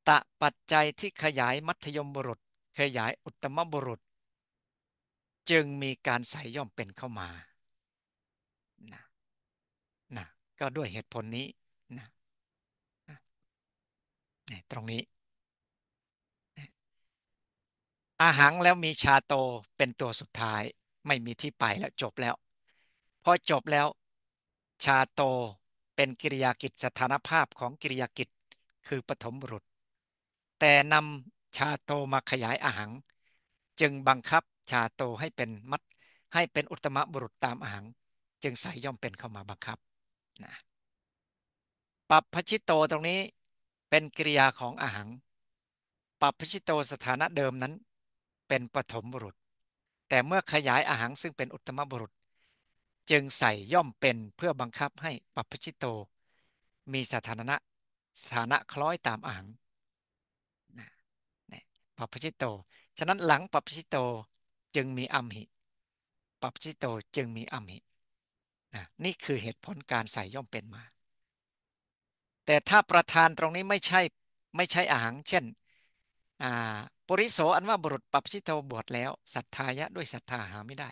ตะปัจจัยที่ขยายมัธยมบุรุษ ขยายอุตมบุรุษ จึงมีการใส่ย่อมเป็นเข้ามาก็ด้วยเหตุผลนี้นะตรงนี้อาหังแล้วมีชาโตเป็นตัวสุดท้ายไม่มีที่ไปแล้วจบแล้วพอจบแล้ว ชาโตเป็นกิริยากิจสถานภาพของกิริยากิจคือปฐมบุรุษ แต่นำชาโตมาขยายอาหัง จึงบังคับชาโตให้เป็นมัดให้เป็นอุตมะบุรุษตามอาหัง จึงใส่ย่อมเป็นเข้ามาบังคับนะปับพชิตโตตรงนี้เป็นกริยาของอาหังปับพชิตโตสถานะเดิมนั้นเป็นปฐมบุรุษ แต่เมื่อขยายอาหังซึ่งเป็นอุตมบุรุษ จึงใส่ย่อมเป็นเพื่อบังคับให้ปับพชิตโตมีสถานะ สถานะคล้อยตามอาหังปับพชิตโต ฉะนั้นหลังปับพชิตโตจึงมีอัมหิปับพชิตโตจึงมีอัมหินะนี่คือเหตุผลการใส่ย่อมเป็นมา แต่ถ้าประธานตรงนี้ไม่ใช่ไม่ใช่อาหาง เช่นปริโสอันว่าบุรุษปัปชิตวบวชแล้วศรัทธายะ ด้วยศรัทธาหาไม่ได้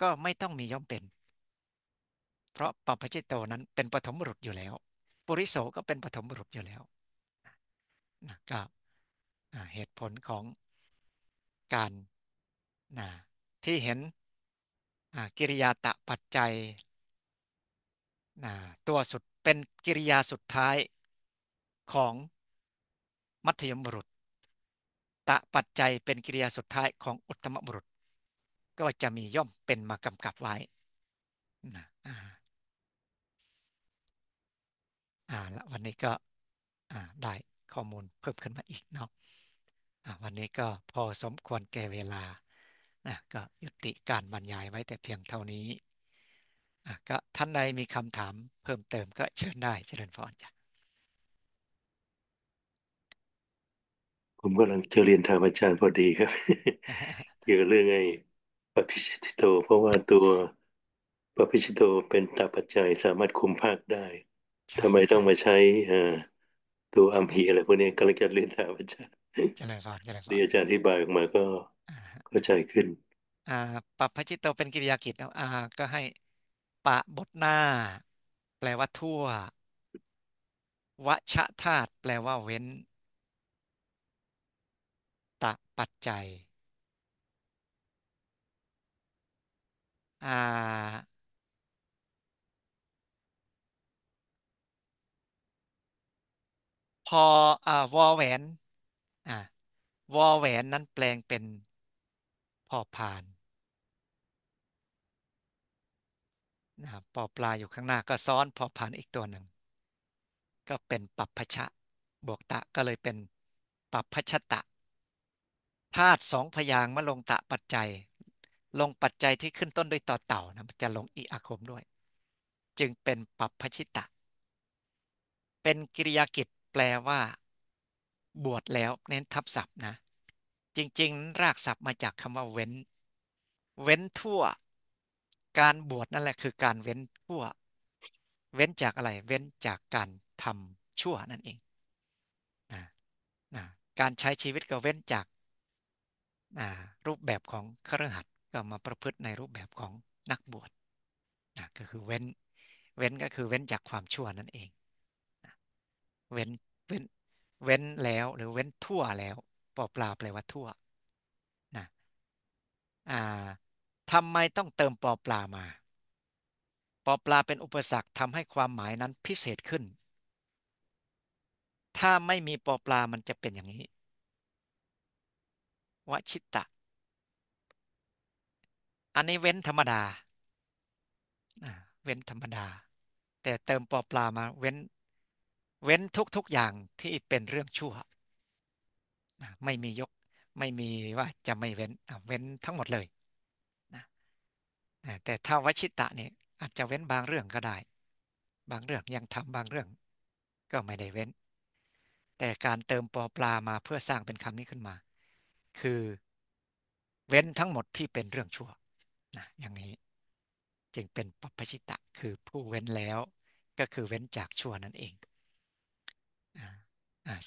ก็ไม่ต้องมีย่อมเป็น เพราะปัปชิตโตนั้นเป็นปฐมบุรุษอยู่แล้ว ปุริโสก็เป็นปฐมบุรุษอยู่แล้วนะก็เหตุผลของการที่เห็นกิริยาตะปัจจัยตัวสุดเป็นกิริยาสุดท้ายของมัธยมบุรุษตะปัจจัยเป็นกิริยาสุดท้ายของอุตมบุรุษก็จะมีย่อมเป็นมากำกับไว้นะอ่าละวันนี้ก็ได้ข้อมูลเพิ่มขึ้นมาอีกเนาะวันนี้ก็พอสมควรแก่เวลาก็ยุติการบรรยายไว้แต่เพียงเท่านี้ก็ท่านใดมีคำถามเพิ่มเติมก็เชิญได้เชิญพรจ้ะผมกำลังจะเรียนถามอาจารย์พอดีครับ เกี่ยวกับเรื่องไอ้ปพิชิตโต เพราะว่าตัวปพิชิตโตเป็นตาปัจจัยสามารถคุมภาคได้ทำไมต้องมาใช้ตัวอัมพีอะไรพวกนี้กำลังจะเรียนถามอาจารย์เจริญพรเจริญพรทีอาจารย์อธิบายออกมาก็เข้าใจขึ้น อ่าปิัพจิตโตเป็นกิริยากิจอ่า ก็ให้ปะบทหน้า แปลว่าทั่ว วชธาตุแปลว่าเว้นตะปัจจัยอาพออ่าวอแหวน อ่าวอแหวน นั้นแปลงเป็นพอผ่านนะปอปลาอยู่ข้างหน้าก็ซ้อนพอผ่านอีกตัวหนึ่ง ก็เป็นปัปพชะบวกตะก็เลยเป็นปัปพชตะธาตุสองพยางมาลงตะปัจจัย ลงปัจจัยที่ขึ้นต้นด้วยต่อเต่านะจะลงอีอาคมด้วย จึงเป็นปัพพชิตะ เป็นกิริยากิจแปลว่า บวชแล้วเน้นทับศัพท์นะจริงๆ รากศัพท์มาจากคำว่าเว้น เว้นทั่วการ บวชนั่นแหละ คือ การ เว้นชั่วเว้นจากอะไร เว้นจากการทำชั่วนั่นเองนะนะการใช้ชีวิตก็เว้นจากนะรูปแบบของเครือขัดก็มาประพฤติในรูปแบบของนักบวชนะก็คือ เว้นเว้นก็คือเว้นจากความชั่วนั่นเองนะเว้นเว้นเว้นแล้วหรือเว้นทั่วแล้ว ปอปลาแปลว่าทั่วนะอ่าทำไมต้องเติมปอปลามา ปอปลาเป็นอุปสรรคทำให้ความหมายนั้นพิเศษขึ้น ถ้าไม่มีปอปลามันจะเป็นอย่างนี้วชิตะอันนี้เว้นธรรมดา เว้นธรรมดา แต่เติมปอปลามาเว้น เว้นทุกๆ อย่างที่เป็นเรื่องชั่ว ไม่มียก ไม่มีว่าจะไม่เว้นเว้นทั้งหมดเลยแต่ถ้าวชิตะเนี่ยอาจจะเว้นบางเรื่องก็ได้ บางเรื่องยังทำบางเรื่อง ก็ไม่ได้เว้น แต่การเติมปอปลามาเพื่อสร้างเป็นคำนี้ขึ้นมา คือเว้นทั้งหมดที่เป็นเรื่องชั่วนะอย่างนี้จึงเป็นปัชิตะ คือผู้เว้นแล้วก็คือเว้นจากชั่วนั่นเอง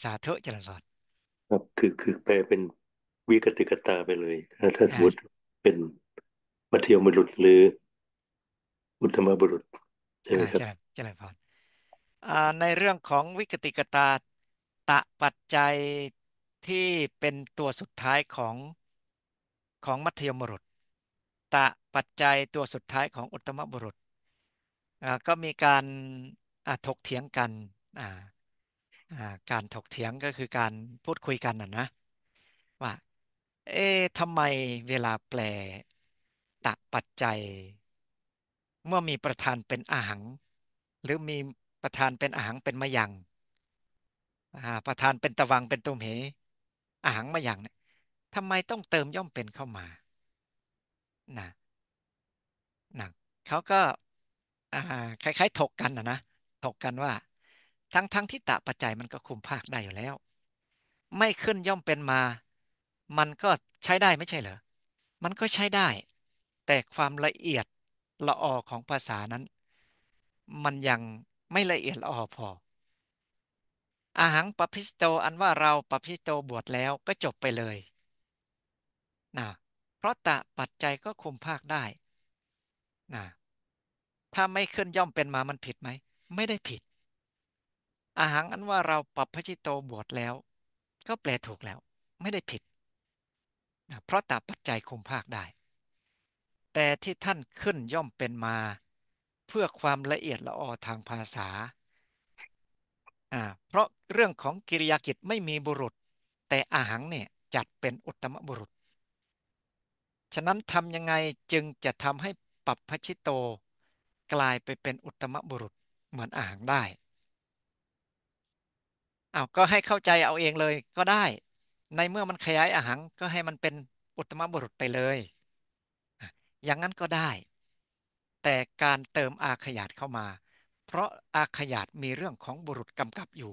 สาธุเจริญรอครับคือคือ แปลเป็นวิกติกตาไปเลย ถ้าสมมติเป็นมัธยมบุรุษหรืออุตมมบุรุษใช่ไหมครับเจริญพรในเรื่องของวิกติกตาตะปัจจัยที่เป็นตัวสุดท้ายของของมัธยมบุรุษตะปัจจัยตัวสุดท้ายของอุตตมบุรุษก็มีการถกเถียงกันการถกเถียงก็คือการพูดคุยกันนะนะว่าเอ๊ะทำไมเวลาแปลตะปัจจัยเมื่อมีประธานเป็นอาหัง หรือมีประธานเป็นอาหังเป็นมะยังประธานเป็นตะวังเป็นตุมเหอาหังมะยังเนี่ยทำไมต้องเติมย่อมเป็นเข้ามานะนะเขาก็คล้าย ๆ ถกกันนะนะถกกันว่า ทั้งทั้งที่ตะปัจจัยมันก็คุมภาคได้อยู่แล้ว ไม่ขึ้นย่อมเป็นมา มันก็ใช้ได้ไม่ใช่เหรอ มันก็ใช้ได้แต่ความละเอียดละออของภาษานั้น มันยังไม่ละเอียดละออพออาหังปพิสโตอันว่าเราปพิสโตบวชแล้วก็จบไปเลยนะเพราะตะปัจจัยก็คุมภาคได้นะถ้าไม่ขึ้นย่อมเป็นมามันผิดไหมไม่ได้ผิดอาหังอันว่าเราปรับพชิโตบวชแล้ว ก็แปลถูกแล้วไม่ได้ผิดนะเพราะตาปัจจัยคุมภาคได้แต่ที่ท่านขึ้นย่อมเป็นมา เพื่อความละเอียดละออทางภาษาอ่าเพราะเรื่องของกิริยากิจไม่มีบุรุษ แต่อาหังเนี่ยจัดเป็นอุตมบุรุษฉะนั้นทำยังไงจึงจะทำให้ปัปพชิโตกลายไปเป็นอุตมบุรุษเหมือนอาหังได้เอาก็ให้เข้าใจเอาเองเลยก็ได้ในเมื่อมันขยายอาหังก็ให้มันเป็นอุตมบุรุษไปเลยอย่างนั้นก็ได้ แต่การเติมอาขยาดเข้ามา เพราะอาขยาดมีเรื่องของบุรุษกำกับอยู่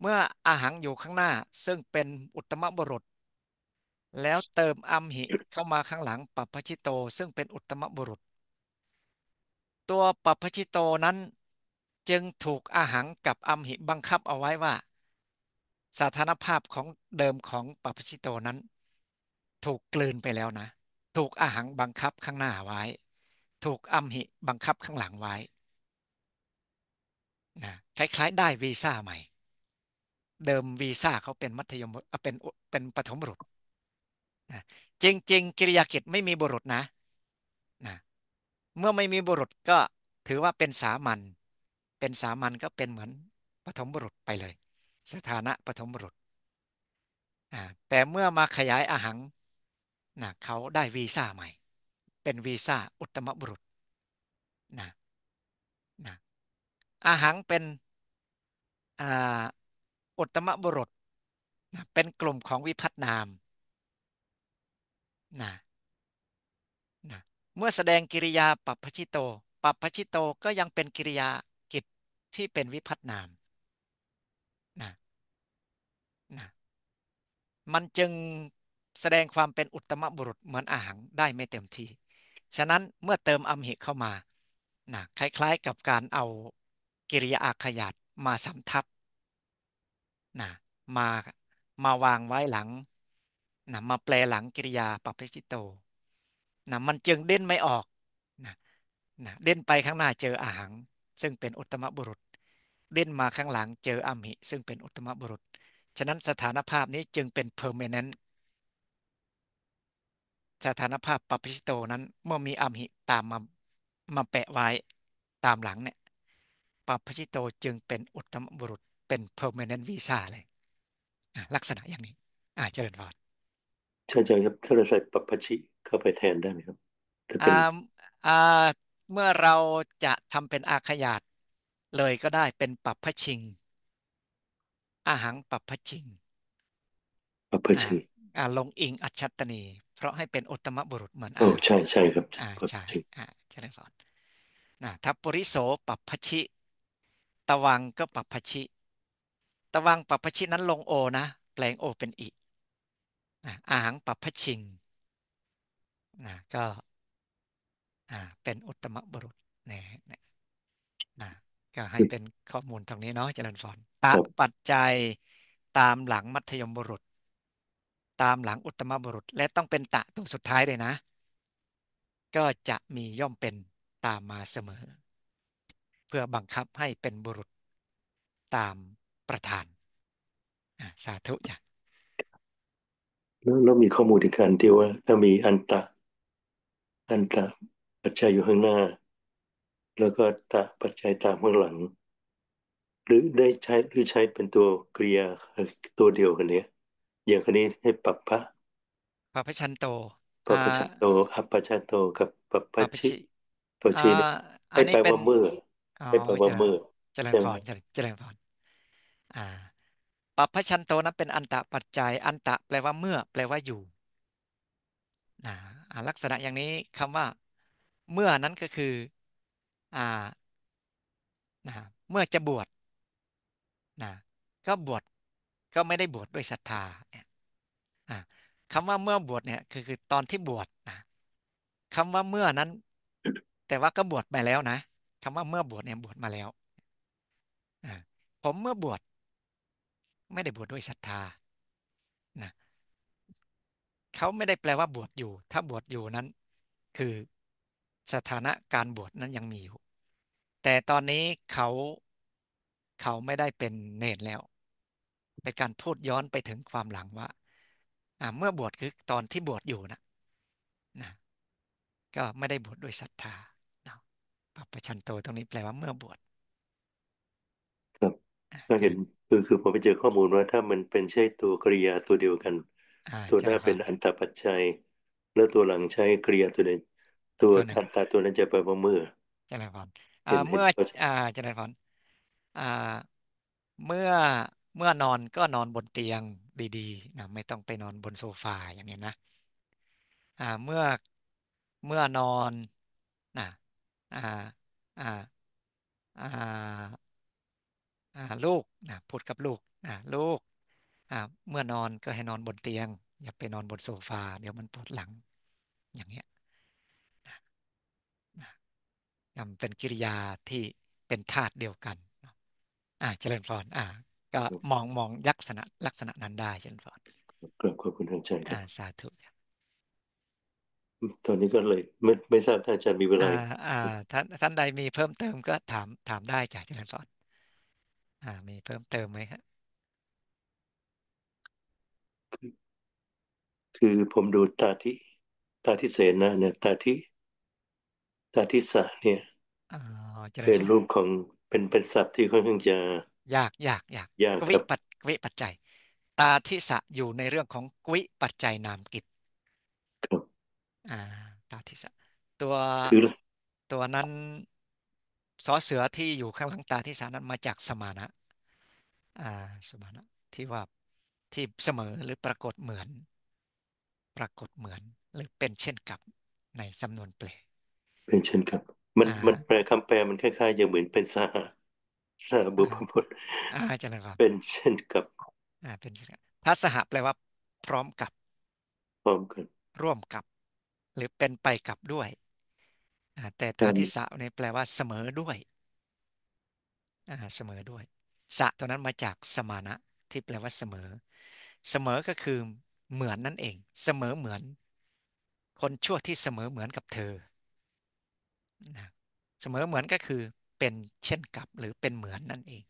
เมื่ออาหังอยู่ข้างหน้าซึ่งเป็นอุตมะบุรุษ แล้วเติมอัมหิเข้ามาข้างหลังปัปพชิโตซึ่งเป็นอุตมะบุรุษ ตัวปัปพชิโตนั้นจึงถูกอาหังกับอัมหิบังคับเอาไว้ว่าสถานภาพของเดิมของปัปพชิโตนั้น ถูกกลืนไปแล้วนะถูกอหังบังคับข้างหน้าไว้ ถูกอัมหิบังคับข้างหลังไว้ นะ คล้ายๆได้วีซ่าใหม่ เดิมวีซ่าเขาเป็นมัธยม เป็นเป็นปฐมบุรุษนะ จริงๆกิริยากิจไม่มีบุรุษนะ นะ เมื่อไม่มีบุรุษก็ถือว่าเป็นสามัญเป็นสามัญก็เป็นเหมือนปฐมบุรุษไปเลย สถานะปฐมบุรุษแต่เมื่อมาขยายอาหารนะเขาได้วีซ่าใหม่ เป็นวีซ่าอุตมบุรุษนะนะอาหังเป็นอุตมบุรุษนะเป็นกลุ่มของวิพัฒนามนะนะเมื่อแสดงกิริยาปัปพชิโตปัปพชิโตก็ยังเป็นกิริยากิจที่เป็นวิพัฒนามนะนะมันจึงแสดงความเป็นอุตมบุรุษเหมือนอาหางได้ไม่เต็มที่ ฉะนั้นเมื่อเติมอัมหิเข้ามานะคล้ายๆกับการเอากิริยาอาขยาตมาสำทับนะมามาวางไว้หลังนะมาแปลหลังกิริยาปัพชิโตนะมันจึงเด่นไม่ออกนะนะเด่นไปข้างหน้าเจออาหางซึ่งเป็นอุตมบุรุษ เด่นมาข้างหลังเจออัมหิซึ่งเป็นอุตมบุรุษ ฉะนั้นสถานภาพนี้จึงเป็นเพอร์เมนแนนสถานภาพปัปิชิโตนั้น เมื่อมีอัมหิตามมามาแปะไว้ตามหลังเนี่ยปัปิชิโตจึงเป็นอุตตมบุรุษเป็น permanent visa เลยลักษณะอย่างนี้ อ่าเจริญอรเชิญเชิญครับถ้าเราใส่ปัปชิเข้าไปแทนได้ไหมครับอ่าอ่าเมื่อเราจะทำเป็นอาขยาตเลยก็ได้เป็นปัปพชิงอาหังปัปพชิงปัปพชิงอ่าลงอิงอัจฉตนีเพราะให้เป็น อุตมบุรุษเหมือนโอ้อใช่ใช่ครับอ่าใช่อ่าเจริญสอนะทัาปริโสปัพพชิตวังก็ปัพพชิตวังปัพพชินั้นลงโอนะแปลงโอเป็นอิอาหังปัพพชิง นะก็ อ่าเป็นอุตมบุรุษนะนะก็ให้เป็นข้อมูลตรงนี้เนาะเจริญอนตปัจจัยตามหลังมัธยมบุรุษตามหลังอุตมบุรุษและต้องเป็นตะตัวสุดท้ายเลยนะ ก็จะมีย่อมเป็นตามมาเสมอ เพื่อบังคับให้เป็นบุรุษตามประธานสาธุจ้ะแล้วมีข้อมูลอีกการที่ว่าถ้ามีอันตะอันตะปัจจัยอยู่ข้างหน้า แล้วก็ตะปัจจัยตามข้างหลัง หรือได้ใช้หรือใช้เป็นตัวกริยาตัวเดียวกันเนี้ยอย่างคนี้ให้ปัปพะปัพะชันโตปัอ่ปพชันโตอัปปชันโตกับปัปปัพชิชิปอ่ชิเนี่ยอให้นนี้ปลเป็นว่ามื่อ๋อให้แปลจว่าเมื่อเจริญใช่พหมรเจริญเจริญพรอ่าปัพะชันโตนั้นเป็นอันตะปัจจัย อันตะ แปลว่าเมื่อ แปลว่าอยู่นะลักษณะอย่างนี้คำว่า เมื่อนั้นก็คือ อ่านะเมื่อจะบวชนะก็บวชก็ไม่ได้บวชดด้วยศรัทธาเนี่ยคำว่าเมื่อบวชเนี่ยคือคือตอนที่บวชนะคำว่าเมื่อนั้น แต่ว่าก็บวชไปแล้วนะคำว่าเมื่อบวชเนี่ยบวชมาแล้วผมเมื่อบวช ไม่ได้บวชดด้วยศรัทธานะเขาไม่ได้แปลว่าบวชอยู่ ถ้าบวชอยู่นั้น คือ สถานะการบวชนั้นยังมีอยู่แต่ตอนนี้เขาเขาไม่ได้เป็นเนรแล้วเป็นการพูดย้อนไปถึงความหลังว่าเมื่อบวชคือตอนที่บวชอยู่นะนะ ก็ไม่ได้บวชดด้วยศรัทธาปัปชันโตตรงนี้แปลว่าเมื่อบวชครับ ก็เห็นคือคือผมไปเจอข้อมูลว่าถ้ามันเป็นใช่ตัวกริยาตัวเดียวกัน ตัวหน้าเป็นอันตปัจจัย แล้วตัวหลังใช้กริยาตัวนี้ตัวอันตาตัวนั้นจะไปว่าเมื่อเจริญพรเมื่อเจริญพรเมื่อเมื่อนอนก็นอนบนเตียงดีๆนะไม่ต้องไปนอนบนโซฟาอย่างนี้นะอ่าเมื่อเมื่อนอนนะอ่าอ่าอ่าอ่าลูกนะพูดกับลูกนะลูกอ่าเมื่อนอนก็ให้นอนบนเตียง อย่าไปนอนบนโซฟาเดี๋ยวมันปวดหลัง อย่างเงี้ยเป็นกิริยาที่เป็นธาตุเดียวกันอ่าเจริญพรอ่าก็มองมองลักษณะลักษณะนั้นได้เช่นฟอนดกรับขอบคุณทางาจครับสาธุครับตอนนี้ก็เลยไม่ไม่ทราบท่านอาจารย์มีเวลาอ่าท่านท่านใดมีเพิ่มเติมก็ถามถามได้จากเจรนฟอรดอ่า มีเพิ่มเติมไหมครับคือผมดูตาทิตาทิเสนนะเนี่ยตาทิตาทิสะเนี่ยเป็นรูปของเป็นเป็นศัพท์ที่ค่อนข้างจะยากยากยากยากกวิปัจกวิปัจจัย ตาทิสะอยู่ในเรื่องของกวิปัจจัยนามกิจอ่า ตาทิสะตัว ตัวนั้นสอเสือที่อยู่ข้างหลังตาทิสานั้นมาจากสมานะ อ่าสมานะที่ว่าที่เสมอหรือปรากฏเหมือน ปรากฏเหมือน หรือเป็นเช่นกับในจำนวนแปล เป็นเช่นกับ มันมันแปลคำแปลมันคล้ายๆจะเหมือนเป็นสหสหบุพบทอ่าจารย์ครับเป็นเช่นกับอ่าเป็นเช่นกัทัศหะแปลว่า พร้อมกับ พร้อมกัน ร่วมกับ หรือเป็นไปกับด้วยอ่าแต่ทาทิสะเนี่ยแปลว่าเสมอด้วยอ่าเสมอด้วย สะตัวนั้นมาจากสมานะ ที่แปลว่าเสมอ เสมอก็คือ เหมือนนั่นเอง เสมอเหมือน คนชั่วที่เสมอเหมือนกับเธอนะเสมอเหมือนก็คือเป็นเช่นกับหรือเป็นเหมือนนั่นเอง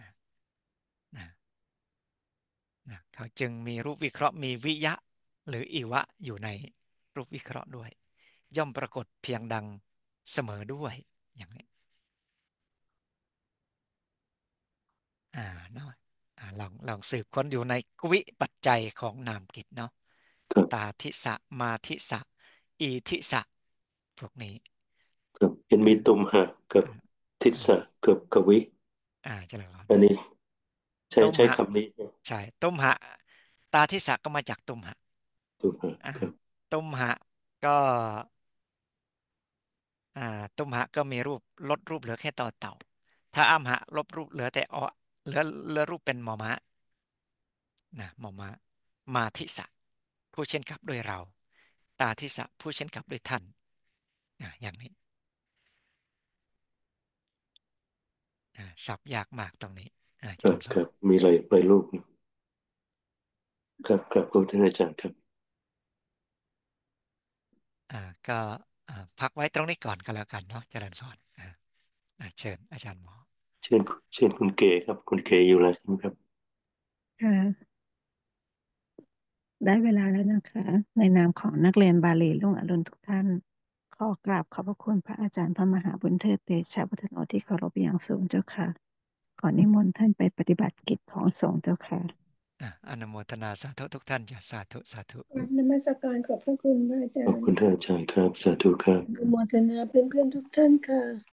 นะนะนะเขาจึงมีรูปวิเคราะห์มีวิยะหรืออิวะอยู่ในรูปวิเคราะห์ด้วย ย่อมปรากฏเพียงดังเสมอด้วยอย่างนี้อ่าเนาะอ่าลองลองสืบค้นอยู่ในกวิปัจจัยของนามกิจเนาะตาทิสะมาทิสะอีทิสะพวกนี้เห็นมีตุมหะกับทิศะกับกวิอ่าใช่แล้วครับอันนี้ใช้ใช้คำนี้ใช่ตุมหะ ตาทิสะก็มาจากตุมหะตุมหะครับตุมหะก็ อ่าตุมหะ ก็มีรูปลดรูปเหลือแค่ต่อเต่า ถ้าอัมหะลบรูป เหลือ แต่อเหลือเหลือรูปเป็นมอมะนะมอมะ มาทิสะผู้เช่นกับด้วยเรา ตาทิสะผู้เช่นกับด้วยท่านนะอย่างนี้สับยากมากตรงนี้ครับครับรมีะลรไปลูกครับครับคุณท่านอาจารย์ครับ อ่าก็อ่าพักไว้ตรงนี้ก่อนก็แล้วกันเนาะเจริญสรอนอ่าเชิญอาจารย์หมอเชิญเชิญคุณเก๋ครับ คุณเก๋อยู่แล้วใช่ไหมครับค่ะได้เวลาแล้วนะคะในนามของนักเรียนบาลีรุ่งอรุณทุกท่านขอกราบขอบพระคุณพระอาจารย์พระมหาบุญเทิดเตชะวัฒโนที่เคารพอย่างสูงเจ้าค่ะขอนิมนต์ท่านไปปฏิบัติกิจของสงฆ์เจ้าค่ะอนุโมทนาสาธุทุกท่านอย่าสาธุ สาธุนมัสการขอบพระคุณพระอาจารย์ขอบคุณพระอาจารย์ครับสาธุครับอนุโมทนาเพื่อนเพื่อนทุกท่านค่ะ